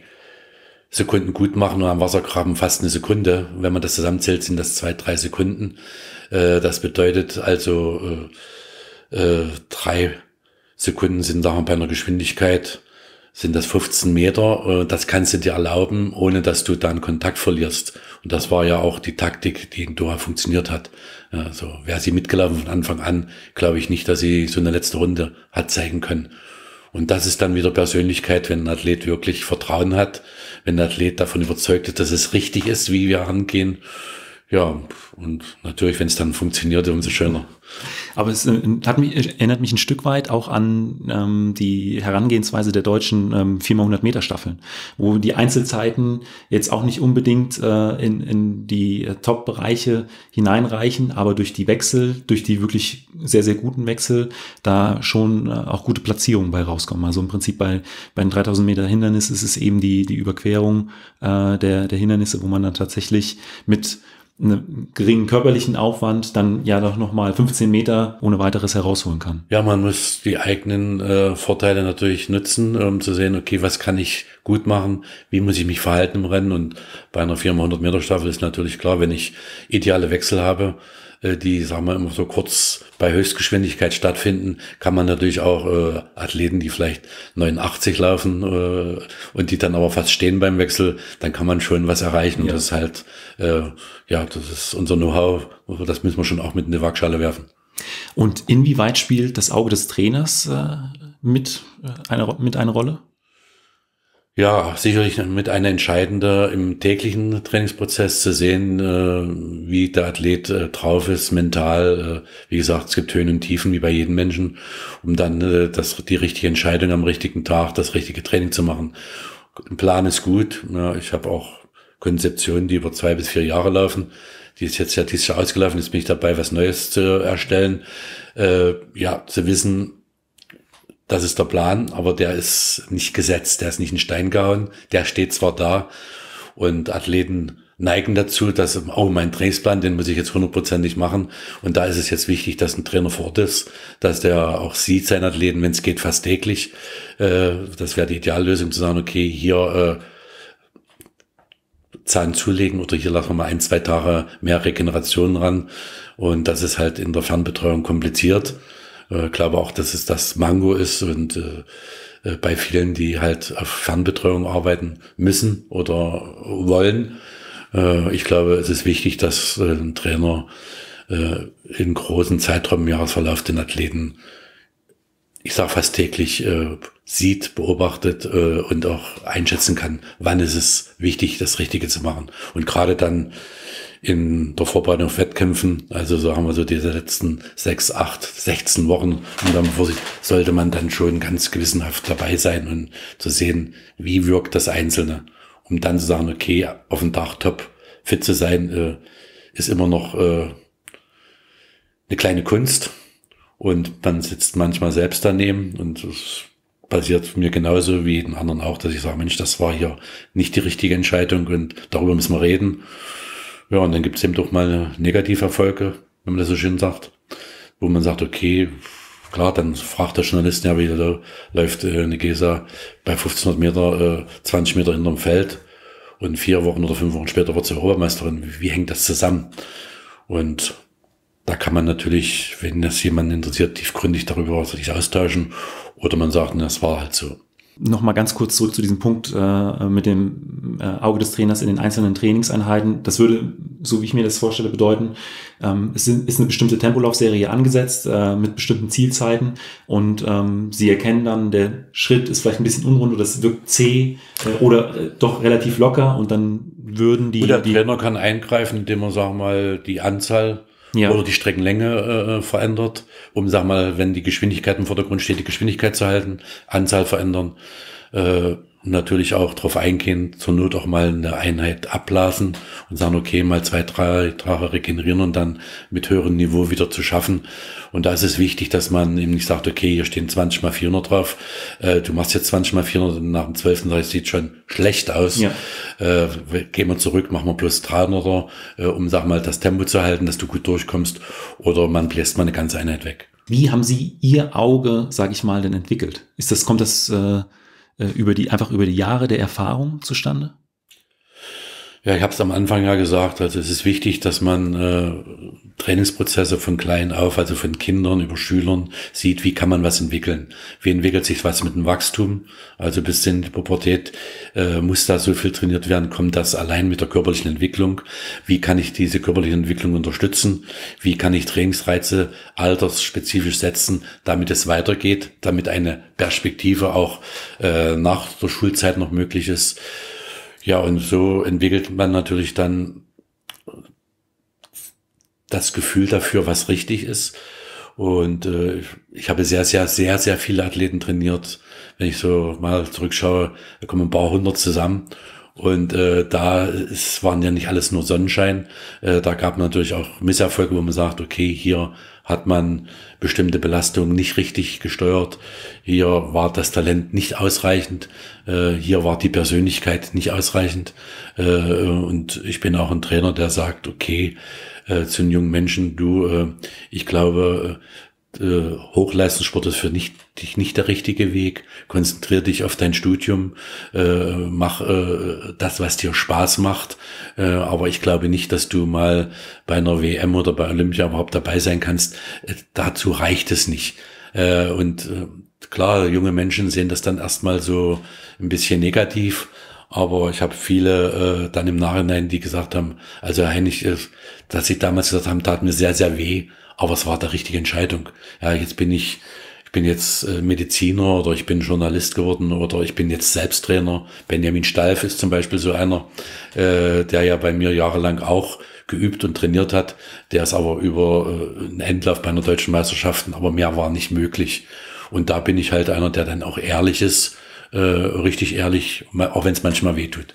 Sekunden gut machen und am Wassergraben fast eine Sekunde. Wenn man das zusammenzählt, sind das zwei, drei Sekunden. Äh, das bedeutet also äh, äh, drei Sekunden sind da bei einer Geschwindigkeit sind das 15 Meter. Äh, das kannst du dir erlauben, ohne dass du dann Kontakt verlierst. Und das war ja auch die Taktik, die in Doha funktioniert hat. Also wäre sie mitgelaufen von Anfang an, glaube ich nicht, dass sie so eine letzte Runde hat zeigen können. Und das ist dann wieder Persönlichkeit, wenn ein Athlet wirklich Vertrauen hat, wenn ein Athlet davon überzeugt ist, dass es richtig ist, wie wir angehen ja, und natürlich, wenn es dann funktioniert, umso schöner. Aber es äh, hat mich, erinnert mich ein Stück weit auch an ähm, die Herangehensweise der deutschen ähm, 4x100-Meter-Staffeln, wo die Einzelzeiten jetzt auch nicht unbedingt äh, in, in die äh, Top-Bereiche hineinreichen, aber durch die Wechsel, durch die wirklich sehr, sehr guten Wechsel, da schon äh, auch gute Platzierungen bei rauskommen. Also im Prinzip bei, bei den 3000 Meter Hindernis ist es eben die, die Überquerung äh, der, der Hindernisse, wo man dann tatsächlich mit einen geringen körperlichen Aufwand dann ja doch nochmal 15 Meter ohne weiteres herausholen kann. Ja, man muss die eigenen äh, Vorteile natürlich nutzen, um zu sehen, okay, was kann ich gut machen, wie muss ich mich verhalten im Rennen und bei einer 400 Meter Staffel ist natürlich klar, wenn ich ideale Wechsel habe, äh, die, sagen wir, immer so kurz bei Höchstgeschwindigkeit stattfinden, kann man natürlich auch äh, Athleten, die vielleicht 89 laufen äh, und die dann aber fast stehen beim Wechsel, dann kann man schon was erreichen. Ja. Und das ist halt, äh, ja, das ist unser Know-how, das müssen wir schon auch mit in die Waagschale werfen. Und inwieweit spielt das Auge des Trainers äh, mit, äh, eine, mit eine Rolle? Ja, sicherlich mit einer entscheidende im täglichen Trainingsprozess zu sehen, äh, wie der Athlet äh, drauf ist, mental. Äh, wie gesagt, es gibt Höhen und Tiefen wie bei jedem Menschen, um dann äh, das, die richtige Entscheidung am richtigen Tag, das richtige Training zu machen. Ein Plan ist gut. Ja, ich habe auch Konzeptionen, die über zwei bis vier Jahre laufen. Die ist jetzt ja dieses Jahr ausgelaufen, jetzt bin ich dabei, was Neues zu erstellen. Äh, ja, zu wissen, das ist der Plan, aber der ist nicht gesetzt, der ist nicht in Stein gehauen, der steht zwar da und Athleten neigen dazu, dass, oh, mein Trainingsplan, den muss ich jetzt hundertprozentig machen. Und da ist es jetzt wichtig, dass ein Trainer vor Ort ist, dass der auch sieht seinen Athleten, wenn es geht, fast täglich. Äh, das wäre die Ideallösung, zu sagen, okay, hier äh, Zahn zulegen oder hier lassen wir mal ein, zwei Tage mehr Regeneration ran. Und das ist halt in der Fernbetreuung kompliziert äh, glaube auch, dass es das Mango ist und äh, äh, bei vielen, die halt auf Fernbetreuung arbeiten müssen oder wollen. Äh, ich glaube, es ist wichtig, dass äh, ein Trainer äh, in großen Zeiträumen, im Jahresverlauf den Athleten, ich sag fast täglich, äh, sieht, beobachtet äh, und auch einschätzen kann, wann ist es wichtig, das Richtige zu machen. Und gerade dann in der Vorbereitung auf Wettkämpfen, also so haben wir so diese letzten sechs, acht, 16 Wochen, und dann vor sollte man dann schon ganz gewissenhaft dabei sein und zu sehen, wie wirkt das Einzelne, um dann zu sagen, okay, auf dem Dach top fit zu sein, äh, ist immer noch äh, eine kleine Kunst und man sitzt manchmal selbst daneben und es passiert mir genauso wie den anderen auch, dass ich sage, Mensch, das war hier nicht die richtige Entscheidung und darüber müssen wir reden. Ja, und dann gibt es eben doch mal Negativerfolge, wenn man das so schön sagt, wo man sagt, okay, klar, dann fragt der Journalist ja wie läuft äh, eine Gesa bei 1500 Meter, 20 äh, Meter hinterm Feld und vier Wochen oder fünf Wochen später wird sie Europameisterin. wie hängt das zusammen? Und da kann man natürlich, wenn das jemanden interessiert, tiefgründig darüber sich austauschen oder man sagt, das war halt so nochmal ganz kurz zurück zu diesem Punkt äh, mit dem äh, Auge des Trainers in den einzelnen Trainingseinheiten. Das würde, so wie ich mir das vorstelle, bedeuten, ähm, es ist eine bestimmte Tempolaufserie angesetzt äh, mit bestimmten Zielzeiten und ähm, Sie erkennen dann, der Schritt ist vielleicht ein bisschen unrund oder es wirkt zäh äh, oder äh, doch relativ locker und dann würden die... Oder der die, Trainer kann eingreifen, indem man sagen wir mal, die Anzahl ja. oder die Streckenlänge äh, verändert, um, sag mal, wenn die Geschwindigkeit im Vordergrund steht, die Geschwindigkeit zu halten, Anzahl verändern. Äh, und natürlich auch darauf eingehen, zur Not auch mal eine Einheit abblasen und sagen, okay, mal zwei, drei Tage regenerieren und dann mit höherem Niveau wieder zu schaffen. Und da ist es wichtig, dass man eben nicht sagt, okay, hier stehen 20 mal 400 drauf, äh, du machst jetzt 20 mal 400 und nach dem 12. Das sieht schon schlecht aus. Ja. Äh, gehen wir zurück, machen wir plus 300er, äh, um, sag mal, das Tempo zu halten, dass du gut durchkommst oder man bläst mal eine ganze Einheit weg. Wie haben Sie Ihr Auge, sage ich mal, denn entwickelt? Ist das, kommt das... Äh äh, über die, einfach über die Jahre der Erfahrung zustande? Ja, ich habe es am Anfang ja gesagt, also es ist wichtig, dass man äh, Trainingsprozesse von klein auf, also von Kindern über Schülern sieht, wie kann man was entwickeln. Wie entwickelt sich was mit dem Wachstum? Also bis in die Pubertät äh, muss da so viel trainiert werden, kommt das allein mit der körperlichen Entwicklung? Wie kann ich diese körperliche Entwicklung unterstützen? Wie kann ich Trainingsreize altersspezifisch setzen, damit es weitergeht, damit eine Perspektive auch äh, nach der Schulzeit noch möglich ist? Ja, und so entwickelt man natürlich dann das Gefühl dafür, was richtig ist. Und äh, ich, ich habe sehr, sehr, sehr, sehr viele Athleten trainiert. Wenn ich so mal zurückschaue, da kommen ein paar hundert zusammen. Und äh, da es waren ja nicht alles nur Sonnenschein. Äh, da gab natürlich auch Misserfolge, wo man sagt, okay, hier hat man bestimmte Belastungen nicht richtig gesteuert. Hier war das Talent nicht ausreichend. Äh, hier war die Persönlichkeit nicht ausreichend. Äh, und ich bin auch ein Trainer, der sagt, okay, äh, zu den jungen Menschen, du, äh, ich glaube, äh, Hochleistungssport ist für nicht, dich nicht der richtige Weg. Konzentrier dich auf dein Studium, äh, mach äh, das, was dir Spaß macht. Äh, aber ich glaube nicht, dass du mal bei einer WM oder bei Olympia überhaupt dabei sein kannst. Äh, dazu reicht es nicht. Äh, und äh, klar, junge Menschen sehen das dann erstmal so ein bisschen negativ. Aber ich habe viele äh, dann im Nachhinein, die gesagt haben, also Herr äh, dass sie damals gesagt haben, tat mir sehr, sehr weh, aber es war der richtige Entscheidung. Ja, jetzt bin ich, ich bin jetzt äh, Mediziner oder ich bin Journalist geworden oder ich bin jetzt Selbsttrainer. Benjamin Steif ist zum Beispiel so einer, äh, der ja bei mir jahrelang auch geübt und trainiert hat. Der ist aber über äh, einen Endlauf bei einer deutschen Meisterschaften, aber mehr war nicht möglich. Und da bin ich halt einer, der dann auch ehrlich ist, äh, richtig ehrlich, auch wenn es manchmal weh tut.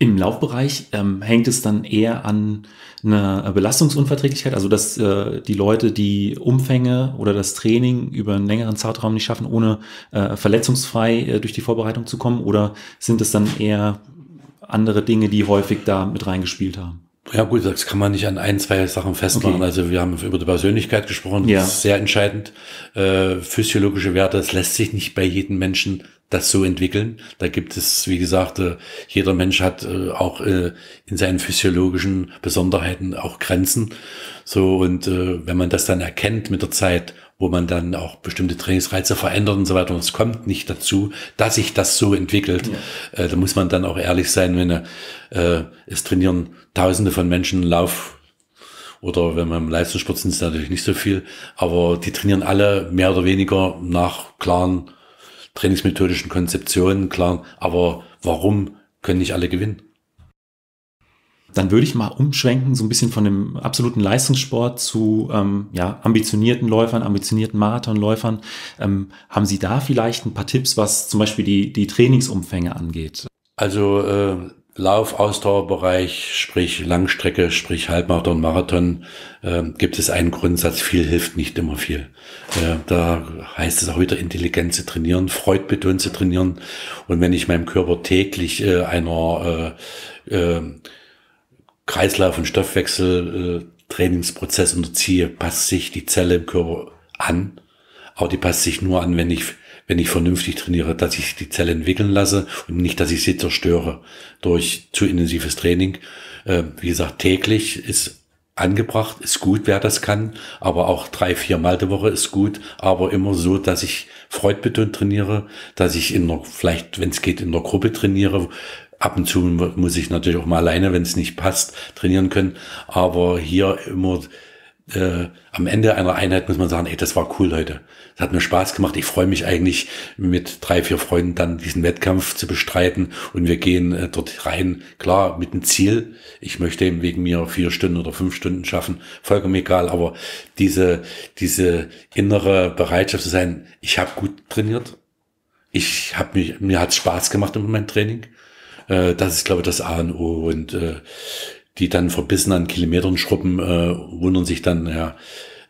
Im Laufbereich ähm, hängt es dann eher an einer Belastungsunverträglichkeit, also dass äh, die Leute die Umfänge oder das Training über einen längeren Zeitraum nicht schaffen, ohne äh, verletzungsfrei äh, durch die Vorbereitung zu kommen, oder sind es dann eher andere Dinge, die häufig da mit reingespielt haben? Ja gut, das kann man nicht an ein, zwei Sachen festmachen. Okay. Also wir haben über die Persönlichkeit gesprochen, das ja. ist sehr entscheidend. Äh, physiologische Werte, das lässt sich nicht bei jedem Menschen das zu entwickeln. Da gibt es, wie gesagt, äh, jeder Mensch hat äh, auch äh, in seinen physiologischen Besonderheiten auch Grenzen. So, und wenn man das dann erkennt mit der Zeit, wo man dann auch bestimmte Trainingsreize verändert und so weiter, und es kommt nicht dazu, dass sich das so entwickelt, ja. da muss man dann auch ehrlich sein, wenn es trainieren Tausende von Menschen Lauf, oder wenn man im Leistungssport sind ist natürlich nicht so viel, aber die trainieren alle mehr oder weniger nach klaren trainingsmethodischen Konzeptionen, klar. Aber warum können nicht alle gewinnen? Dann würde ich mal umschwenken, so ein bisschen von dem absoluten Leistungssport zu ähm, ja, ambitionierten Läufern, ambitionierten Marathonläufern. Ähm, haben Sie da vielleicht ein paar Tipps, was zum Beispiel die, die Trainingsumfänge angeht? Also äh, Laufausdauerbereich, sprich Langstrecke, sprich Halbmarathon, Marathon, äh, gibt es einen Grundsatz, viel hilft nicht immer viel. Äh, da heißt es auch wieder, Intelligenz zu trainieren, Freudbeton zu trainieren. Und wenn ich meinem Körper täglich äh, einer äh, ähm, Kreislauf- und Stoffwechsel-Trainingsprozess äh, unterziehe, passt sich die Zelle im Körper an. Aber die passt sich nur an, wenn ich wenn ich vernünftig trainiere, dass ich die Zelle entwickeln lasse und nicht, dass ich sie zerstöre durch zu intensives Training. Ähm, wie gesagt, täglich ist angebracht, ist gut, wer das kann, aber auch drei, vier Mal die Woche ist gut, aber immer so, dass ich freudbetont trainiere, dass ich in der, vielleicht, wenn es geht, in der Gruppe trainiere. Ab und zu muss ich natürlich auch mal alleine, wenn es nicht passt, trainieren können, aber hier immer äh, am Ende einer Einheit muss man sagen, ey, das war cool, Leute. Das hat mir Spaß gemacht. Ich freue mich eigentlich, mit drei, vier Freunden dann diesen Wettkampf zu bestreiten und wir gehen äh, dort rein, klar, mit dem Ziel. Ich möchte eben wegen mir vier Stunden oder fünf Stunden schaffen, vollkommen egal, aber diese, diese innere Bereitschaft zu sein, ich habe gut trainiert. Ich habe mich, mir hat's Spaß gemacht mit meinem Training. Äh, das ist, glaube ich, das A und O und äh, die dann verbissen an Kilometern schrubben, äh, wundern sich dann, ja,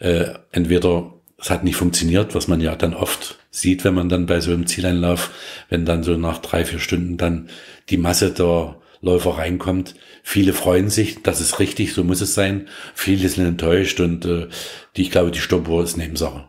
äh, entweder es hat nicht funktioniert, was man ja dann oft sieht, wenn man dann bei so einem Zieleinlauf, wenn dann so nach drei, vier Stunden dann die Masse der Läufer reinkommt. Viele freuen sich, das ist richtig, so muss es sein. Viele sind enttäuscht und äh, die, ich glaube, die Stoppuhr ist Nebensache.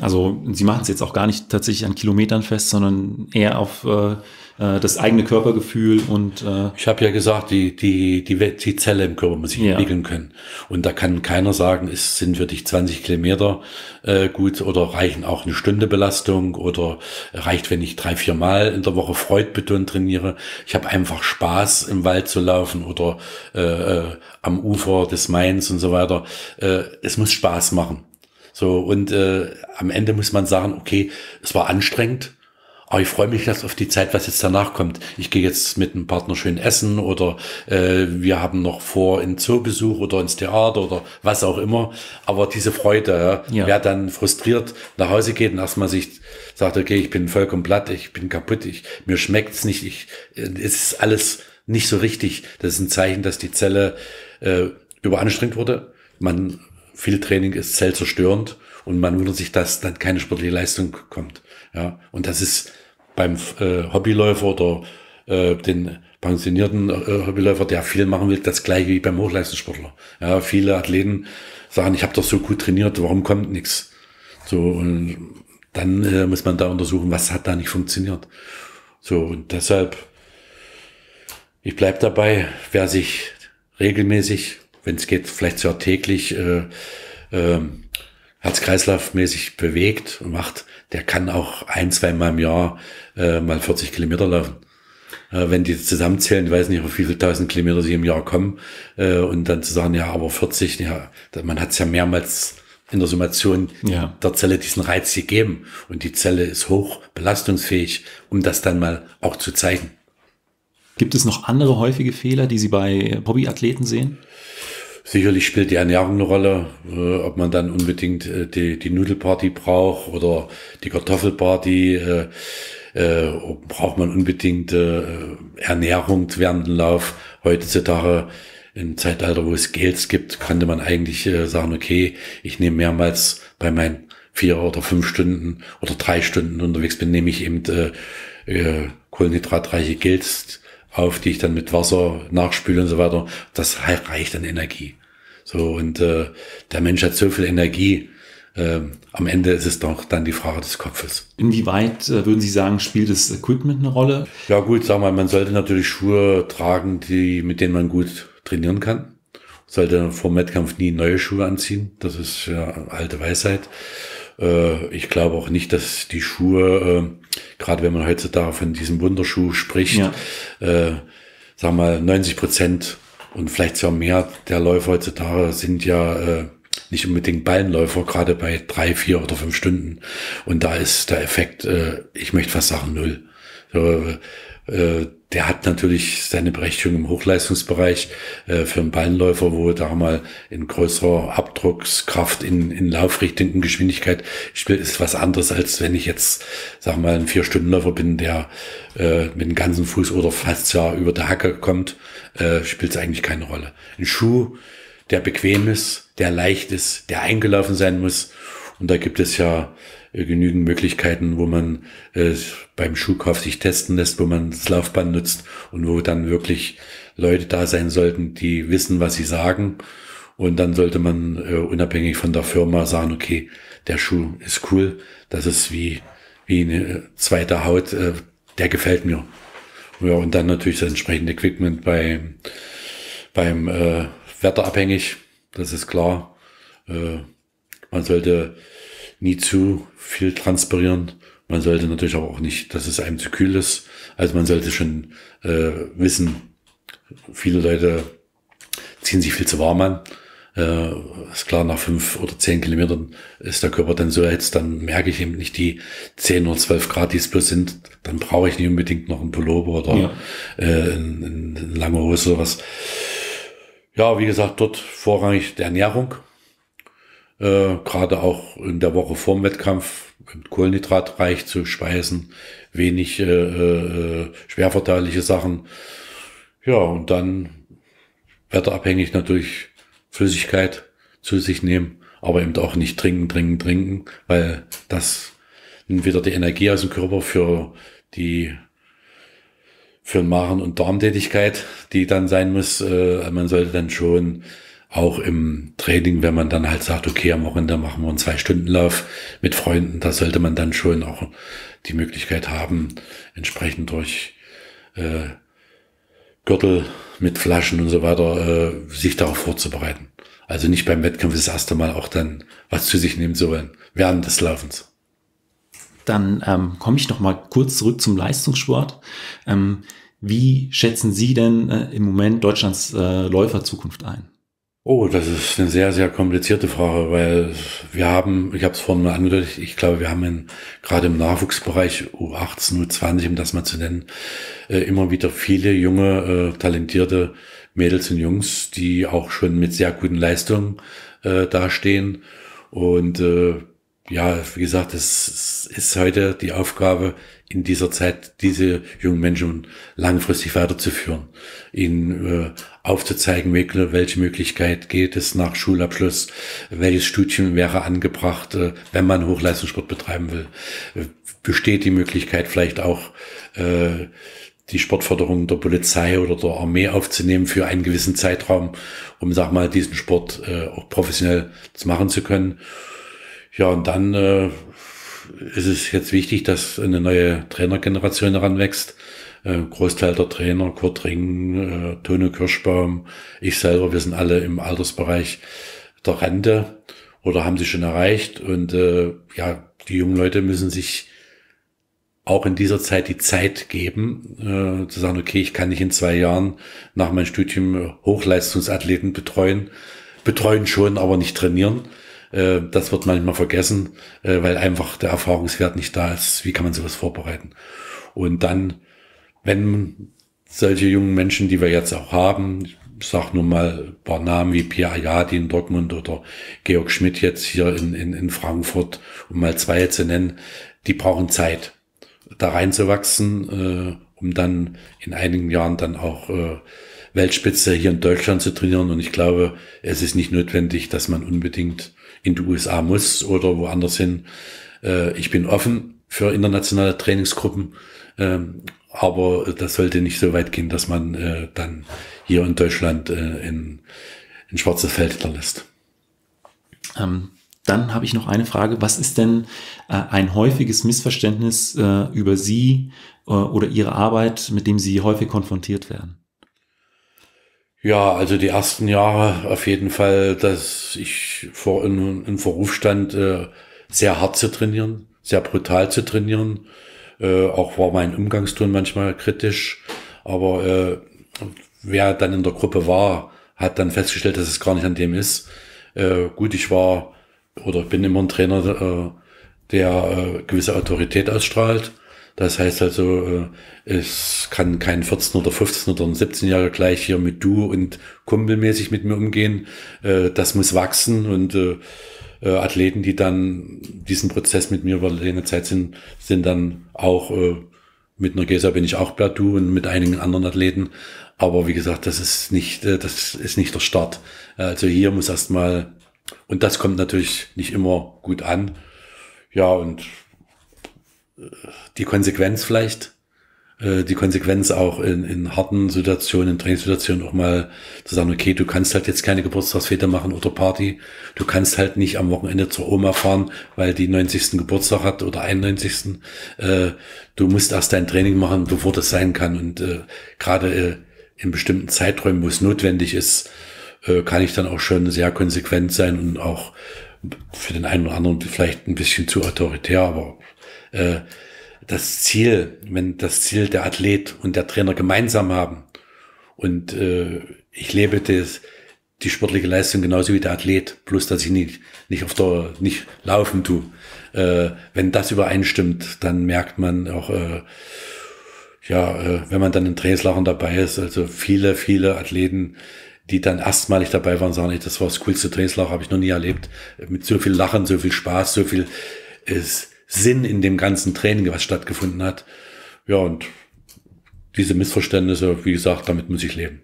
Also sie machen es jetzt auch gar nicht tatsächlich an Kilometern fest, sondern eher auf äh, äh das eigene Körpergefühl und äh Ich habe ja gesagt, die, die, die, die Zelle im Körper muss sich ja. entwickeln können. Und da kann keiner sagen, ist, sind für dich 20 Kilometer äh, gut oder reichen auch eine Stunde Belastung oder reicht, wenn ich drei, vier Mal in der Woche Freudbeton trainiere. Ich habe einfach Spaß, im Wald zu laufen oder äh, äh, am Ufer des Mains und so weiter. Äh, es muss Spaß machen. So, und äh, am Ende muss man sagen, okay, es war anstrengend, aber ich freue mich jetzt auf die Zeit, was jetzt danach kommt. Ich gehe jetzt mit einem Partner schön essen oder äh, wir haben noch vor in Zoobesuch oder ins Theater oder was auch immer. Aber diese Freude, ja. wer dann frustriert nach Hause geht und erstmal sich sagt, okay, ich bin vollkommen platt, ich bin kaputt, ich, mir schmeckt's nicht, ich, äh, es ist alles nicht so richtig. Das ist ein Zeichen, dass die Zelle äh, überanstrengt wurde. Man viel Training ist zellzerstörend und man wundert sich, dass dann keine sportliche Leistung kommt. Ja, und das ist beim äh, Hobbyläufer oder äh, den pensionierten äh, Hobbyläufer, der viel machen will, das gleiche wie beim Hochleistungssportler. Ja, viele Athleten sagen, ich habe doch so gut trainiert, warum kommt nichts? So, und dann äh, muss man da untersuchen, was hat da nicht funktioniert. So, und deshalb, ich bleib dabei, wer sich regelmäßig wenn es geht, vielleicht sogar täglich äh, äh, Herz-Kreislauf-mäßig bewegt und macht, der kann auch ein, zwei Mal im Jahr äh, mal 40 Kilometer laufen. Äh, wenn die zusammenzählen, ich weiß nicht, auf wie viele tausend Kilometer sie im Jahr kommen, äh, und dann zu sagen, ja, aber 40, ja, man hat es ja mehrmals in der Summation ja. der Zelle diesen Reiz gegeben. Und die Zelle ist hoch belastungsfähig, um das dann mal auch zu zeigen. Gibt es noch andere häufige Fehler, die Sie bei Hobbyathleten sehen? Sicherlich spielt die Ernährung eine Rolle, äh, ob man dann unbedingt äh, die, die Nudelparty braucht oder die Kartoffelparty. Äh, äh, braucht man unbedingt äh, Ernährung während dem Lauf. Heutzutage im Zeitalter, wo es Gels gibt, könnte man eigentlich äh, sagen, okay, ich nehme mehrmals bei meinen vier oder fünf Stunden oder drei Stunden unterwegs bin, nehme ich eben äh, äh, kohlenhydratreiche Gels auf, die ich dann mit Wasser nachspüle und so weiter. Das reicht an Energie. So, und äh, der Mensch hat so viel Energie. Ähm, am Ende ist es doch dann die Frage des Kopfes. Inwieweit äh, würden Sie sagen, spielt das Equipment eine Rolle? Ja gut, sagen wir, man sollte natürlich Schuhe tragen, die, mit denen man gut trainieren kann. Sollte vor dem Wettkampf nie neue Schuhe anziehen. Das ist ja alte Weisheit. Äh, ich glaube auch nicht, dass die Schuhe ähm, Gerade wenn man heutzutage von diesem Wunderschuh spricht, ja. äh, sagen wir 90 Prozent und vielleicht sogar mehr der Läufer heutzutage sind ja äh, nicht unbedingt Ballenläufer, gerade bei drei, vier oder fünf Stunden. Und da ist der Effekt, äh, ich möchte fast sagen, null. So, äh, der hat natürlich seine Berechtigung im Hochleistungsbereich äh, für einen Ballenläufer, wo da mal in größerer Abdruckskraft in, in Laufrichtung, in Geschwindigkeit spielt, ist was anderes, als wenn ich jetzt, sag mal, ein Vier-Stunden-Läufer bin, der äh, mit dem ganzen Fuß oder fast ja über der Hacke kommt, äh, spielt es eigentlich keine Rolle. Ein Schuh, der bequem ist, der leicht ist, der eingelaufen sein muss. Und da gibt es ja äh, genügend Möglichkeiten, wo man äh, beim Schuhkauf sich testen lässt, wo man das Laufband nutzt und wo dann wirklich Leute da sein sollten, die wissen, was sie sagen. Und dann sollte man äh, unabhängig von der Firma sagen, okay, der Schuh ist cool, das ist wie, wie eine äh, zweite Haut, äh, der gefällt mir. Ja, und dann natürlich das entsprechende Equipment bei, beim äh, Wetter abhängig, das ist klar. Äh, man sollte nie zu viel transpirieren. Man sollte natürlich aber auch nicht, dass es einem zu kühl ist. Also man sollte schon äh, wissen, viele Leute ziehen sich viel zu warm an. Äh, ist klar, nach fünf oder zehn Kilometern ist der Körper dann so erhitzt, dann merke ich eben nicht die zehn oder zwölf Grad, die es bloß sind. Dann brauche ich nicht unbedingt noch einen Pullover oder ja. äh, eine, lange Hose oder was. Ja, wie gesagt, dort vorrangig der Ernährung äh, gerade auch in der Woche vorm Wettkampf mit Kohlenhydrat reich zu speisen, wenig äh, äh, schwerverteilliche Sachen. Ja, und dann wetterabhängig natürlich Flüssigkeit zu sich nehmen, aber eben auch nicht trinken, trinken, trinken, weil das nimmt wieder die Energie aus dem Körper für die für Magen- und Darmtätigkeit, die dann sein muss. Äh, man sollte dann schon auch im Training, wenn man dann halt sagt, okay, am Wochenende machen wir einen Zwei-Stunden-Lauf mit Freunden, da sollte man dann schon auch die Möglichkeit haben, entsprechend durch äh, Gürtel mit Flaschen und so weiter, äh, sich darauf vorzubereiten. Also nicht beim Wettkampf das erste Mal auch dann was zu sich nehmen zu wollen, während des Laufens. Dann ähm, komme ich noch mal kurz zurück zum Leistungssport. Ähm, wie schätzen Sie denn äh, im Moment Deutschlands äh, Läuferzukunft ein? Oh, das ist eine sehr, sehr komplizierte Frage, weil wir haben, ich habe es vorhin mal angedeutet, ich glaube, wir haben in, gerade im Nachwuchsbereich U18, U20, um das mal zu nennen, äh, immer wieder viele junge, äh, talentierte Mädels und Jungs, die auch schon mit sehr guten Leistungen äh, dastehen. Und äh, ja, wie gesagt, es ist heute die Aufgabe in dieser Zeit, diese jungen Menschen langfristig weiterzuführen, ihnen äh, aufzuzeigen, welche Möglichkeit geht es nach Schulabschluss, welches Studium wäre angebracht, äh, wenn man Hochleistungssport betreiben will. besteht die Möglichkeit vielleicht auch, äh, die Sportförderung der Polizei oder der Armee aufzunehmen für einen gewissen Zeitraum, um, sag mal, diesen Sport äh, auch professionell machen zu können. Ja, und dann äh, ist es jetzt wichtig, dass eine neue Trainergeneration heranwächst. Äh, Großteil der Trainer, Kurt Ring, äh, Tone Kirschbaum, ich selber, wir sind alle im Altersbereich der Rente oder haben sie schon erreicht. Und äh, ja, die jungen Leute müssen sich auch in dieser Zeit die Zeit geben, äh, zu sagen, okay, ich kann nicht in zwei Jahren nach meinem Studium Hochleistungsathleten betreuen, betreuen schon, aber nicht trainieren. Äh, das wird manchmal vergessen, äh, weil einfach der Erfahrungswert nicht da ist. Wie kann man sowas vorbereiten? Und dann, wenn solche jungen Menschen, die wir jetzt auch haben, ich sag nur mal ein paar Namen wie Pierre Ayadi in Dortmund oder Georg Schmidt jetzt hier in, in, in Frankfurt, um mal zwei zu nennen, die brauchen Zeit, da reinzuwachsen, äh, um dann in einigen Jahren dann auch äh, Weltspitze hier in Deutschland zu trainieren. Und ich glaube, es ist nicht notwendig, dass man unbedingt in die USA muss oder woanders hin. Äh, ich bin offen für internationale Trainingsgruppen, ähm, aber das sollte nicht so weit gehen, dass man äh, dann hier in Deutschland äh, in, in schwarzes Feld hinterlässt. Ähm, dann habe ich noch eine Frage. Was ist denn äh, ein häufiges Missverständnis äh, über Sie äh, oder Ihre Arbeit, mit dem Sie häufig konfrontiert werden? Ja, also die ersten Jahre auf jeden Fall, dass ich vor, in, in Verruf stand, äh, sehr hart zu trainieren, sehr brutal zu trainieren. Äh, auch war mein Umgangston manchmal kritisch. Aber äh, wer dann in der Gruppe war, hat dann festgestellt, dass es gar nicht an dem ist. Äh, gut, ich war oder bin immer ein Trainer, äh, der äh, gewisse Autorität ausstrahlt. Das heißt also, äh, es kann kein 14 oder 15 oder 17 Jahre gleich hier mit du und kumpelmäßig mit mir umgehen. Äh, Das muss wachsen und äh, äh Athleten, die dann diesen Prozess mit mir über eine Zeit sind, sind dann auch äh, mit einer Gesa bin ich auch Plateau und mit einigen anderen Athleten. Aber wie gesagt, das ist nicht, äh, das ist nicht der Start. Äh, also hier muss erstmal, und das kommt natürlich nicht immer gut an. Ja, und die Konsequenz vielleicht, äh, die Konsequenz auch in, in harten Situationen, in Trainingssituationen auch mal zu sagen, okay, du kannst halt jetzt keine Geburtstagsfete machen oder Party, du kannst halt nicht am Wochenende zur Oma fahren, weil die 90. Geburtstag hat oder 91. Äh, du musst erst dein Training machen, bevor das sein kann. Und äh, gerade äh, in bestimmten Zeiträumen, wo es notwendig ist, äh, kann ich dann auch schon sehr konsequent sein und auch für den einen oder anderen vielleicht ein bisschen zu autoritär, aber äh, das Ziel, wenn das Ziel der Athlet und der Trainer gemeinsam haben und äh, ich lebe das, die sportliche Leistung genauso wie der Athlet, bloß dass ich nicht, nicht auf der, nicht laufen tue. Äh, wenn das übereinstimmt, dann merkt man auch, äh, ja, äh, wenn man dann in Trainingslagern dabei ist, also viele, viele Athleten, die dann erstmalig dabei waren, sagen, das war das coolste Trainingslager, habe ich noch nie erlebt. Mit so viel Lachen, so viel Spaß, so viel ist Sinn in dem ganzen Training, was stattgefunden hat. Ja, und diese Missverständnisse, wie gesagt, damit muss ich leben.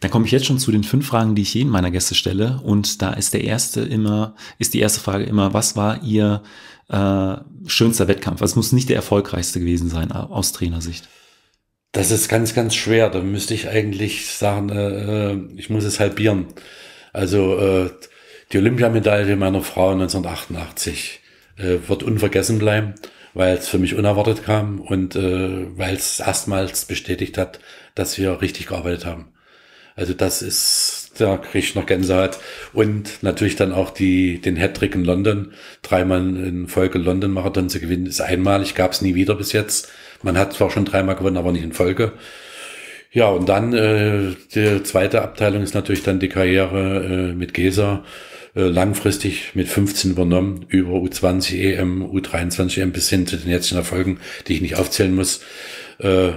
Dann komme ich jetzt schon zu den fünf Fragen, die ich jeden meiner Gäste stelle. Und da ist der erste immer, ist die erste Frage immer, was war Ihr äh, schönster Wettkampf? Also es muss nicht der erfolgreichste gewesen sein aus Trainersicht. Das ist ganz, ganz schwer. Da müsste ich eigentlich sagen, äh, äh ich muss es halbieren. Also äh, die Olympiamedaille meiner Frau 1988 äh, wird unvergessen bleiben, weil es für mich unerwartet kam und äh, weil es erstmals bestätigt hat, dass wir richtig gearbeitet haben. Also das ist, da kriege ich noch Gänsehaut. Und natürlich dann auch die, den Hattrick in London, dreimal in Folge London-Marathon zu gewinnen, ist einmalig, gab es nie wieder bis jetzt. Man hat zwar schon dreimal gewonnen, aber nicht in Folge. Ja, und dann äh, die zweite Abteilung ist natürlich dann die Karriere äh, mit Gesa. Äh, langfristig mit 15 übernommen über U20 EM, U23 EM bis hin zu den jetzigen Erfolgen, die ich nicht aufzählen muss. Äh,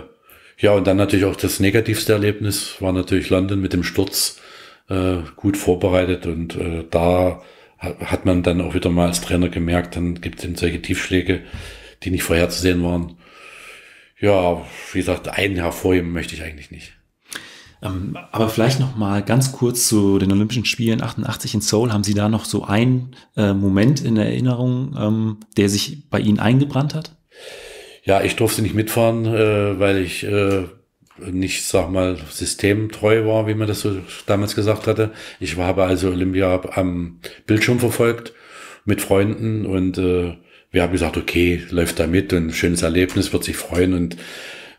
ja, und dann natürlich auch das negativste Erlebnis war natürlich London mit dem Sturz äh, gut vorbereitet und äh, da hat man dann auch wieder mal als Trainer gemerkt, dann gibt es eben solche Tiefschläge, die nicht vorherzusehen waren. Ja, wie gesagt, einen hervorheben möchte ich eigentlich nicht. Ähm, aber vielleicht noch mal ganz kurz zu den Olympischen Spielen 88 in Seoul. Haben Sie da noch so einen äh, Moment in Erinnerung, ähm, der sich bei Ihnen eingebrannt hat? Ja, ich durfte nicht mitfahren, äh, weil ich äh, nicht, sag mal, systemtreu war, wie man das so damals gesagt hatte. Ich habe also Olympia am Bildschirm verfolgt mit Freunden und wir haben gesagt, okay, läuft da mit und schönes Erlebnis, wird sich freuen und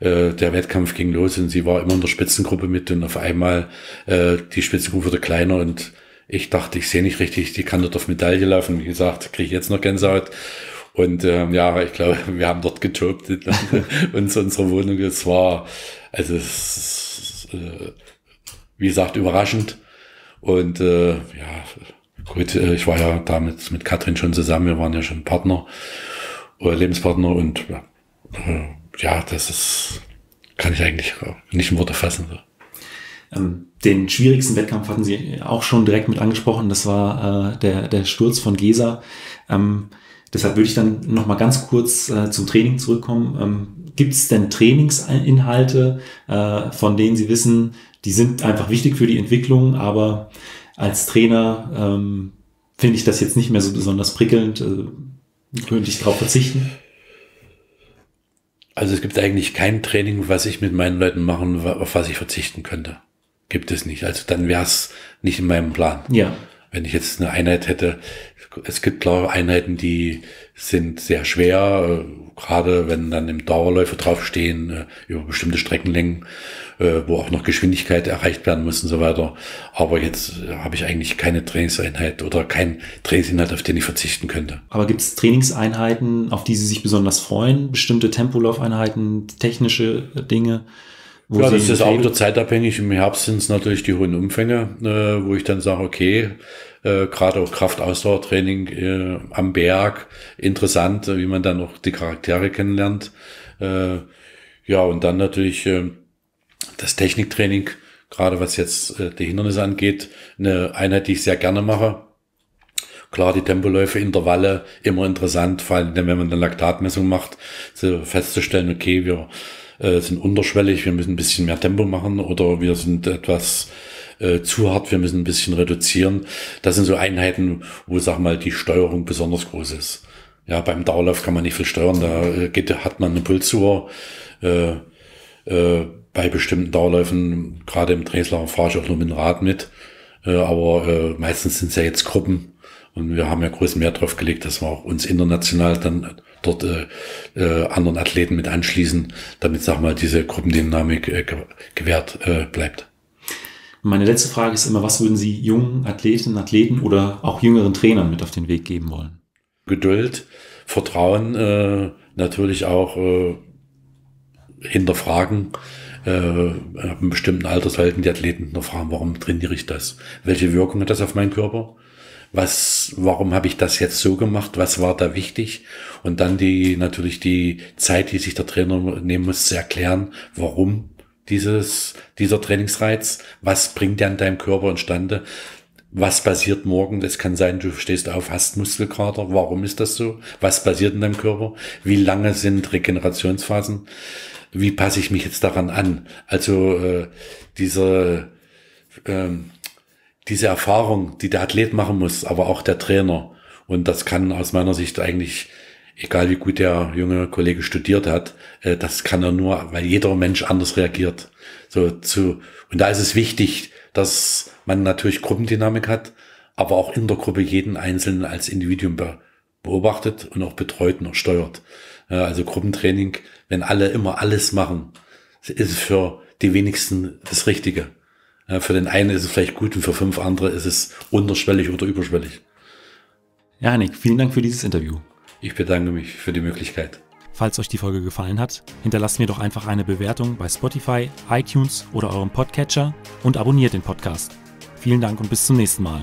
äh, der Wettkampf ging los und sie war immer in der Spitzengruppe mit und auf einmal äh, die Spitzengruppe wurde kleiner und ich dachte, ich sehe nicht richtig, die kann dort auf Medaille laufen. Wie gesagt, kriege ich jetzt noch Gänsehaut. Und ähm, ja, ich glaube, wir haben dort getobt in uns, unserer Wohnung. Es war, also es, äh, wie gesagt, überraschend. Und äh, ja, gut, äh, ich war ja damit mit Katrin schon zusammen, wir waren ja schon Partner, äh, Lebenspartner und äh, ja, das ist, kann ich eigentlich nicht in Worte fassen. So. Ähm, den schwierigsten Wettkampf hatten Sie auch schon direkt mit angesprochen. Das war äh, der, der Sturz von Gesa. Ähm, deshalb würde ich dann nochmal ganz kurz äh, zum Training zurückkommen. Ähm, Gibt es denn Trainingsinhalte, äh, von denen Sie wissen, die sind einfach wichtig für die Entwicklung, aber als Trainer ähm, finde ich das jetzt nicht mehr so besonders prickelnd. Äh, könnte ich darauf verzichten? Also es gibt eigentlich kein Training, was ich mit meinen Leuten machen, auf was ich verzichten könnte. Gibt es nicht. Also dann wäre es nicht in meinem Plan. Ja. Wenn ich jetzt eine Einheit hätte, es gibt klar Einheiten, die sind sehr schwer, äh, gerade wenn dann im Dauerläufer draufstehen, äh, über bestimmte Streckenlängen, äh, wo auch noch Geschwindigkeit erreicht werden muss und so weiter. Aber jetzt habe ich eigentlich keine Trainingseinheit oder kein Trainingsinhalt, auf den ich verzichten könnte. Aber gibt es Trainingseinheiten, auf die Sie sich besonders freuen? Bestimmte Tempolaufeinheiten, technische Dinge? ja, das ist auch wieder zeitabhängig. Im Herbst sind es natürlich die hohen Umfänge, äh, wo ich dann sage, okay, äh, gerade auch Kraftausdauertraining äh, am Berg, interessant, wie man dann auch die Charaktere kennenlernt. Äh, ja, und dann natürlich äh, das Techniktraining, gerade was jetzt äh, die Hindernisse angeht, eine Einheit, die ich sehr gerne mache. Klar, die Tempoläufe, Intervalle, immer interessant, vor allem wenn man eine Laktatmessung macht, so festzustellen, okay, wir äh, sind unterschwellig, wir müssen ein bisschen mehr Tempo machen oder wir sind etwas äh, zu hart, wir müssen ein bisschen reduzieren. Das sind so Einheiten, wo, sag mal, die Steuerung besonders groß ist. Ja, beim Dauerlauf kann man nicht viel steuern, da äh, geht, hat man eine Pulsuhr. Äh, äh, bei bestimmten Dauerläufen, gerade im Dreslauf, fahre ich auch nur mit dem Rad mit. Äh, aber äh, meistens sind es ja jetzt Gruppen und wir haben ja großen Wert darauf gelegt, dass wir auch uns international dann dort äh, äh, anderen Athleten mit anschließen, damit, sag mal, diese Gruppendynamik äh, gewährt äh, bleibt. Meine letzte Frage ist immer, was würden Sie jungen Athleten, Athleten oder auch jüngeren Trainern mit auf den Weg geben wollen? Geduld, Vertrauen, äh, natürlich auch äh, hinterfragen. Äh, ab einem bestimmten Alter sollten die Athleten hinterfragen, warum trainiere ich das? Welche Wirkung hat das auf meinen Körper? was, warum habe ich das jetzt so gemacht, was war da wichtig und dann die natürlich die Zeit, die sich der Trainer nehmen muss, zu erklären, warum dieses, dieser Trainingsreiz, was bringt der an deinem Körper instande, was passiert morgen? das kann sein, du stehst auf, hast Muskelkater. Warum ist das so? Was passiert in deinem Körper? Wie lange sind Regenerationsphasen? Wie passe ich mich jetzt daran an? Also äh, diese ähm, diese Erfahrung, die der Athlet machen muss, aber auch der Trainer. Und das kann aus meiner Sicht eigentlich, egal wie gut der junge Kollege studiert hat, äh, das kann er nur, weil jeder Mensch anders reagiert. So zu, und da ist es wichtig, dass man natürlich Gruppendynamik hat, aber auch in der Gruppe jeden Einzelnen als Individuum beobachtet und auch betreut und auch steuert. Also Gruppentraining, wenn alle immer alles machen, ist für die wenigsten das Richtige für den einen ist es vielleicht gut und für fünf andere ist es unterschwellig oder überschwellig. Ja, Nick, vielen Dank für dieses Interview. Ich bedanke mich für die Möglichkeit. Falls euch die Folge gefallen hat, hinterlasst mir doch einfach eine Bewertung bei Spotify, iTunes oder eurem Podcatcher und abonniert den Podcast. Vielen Dank und bis zum nächsten Mal.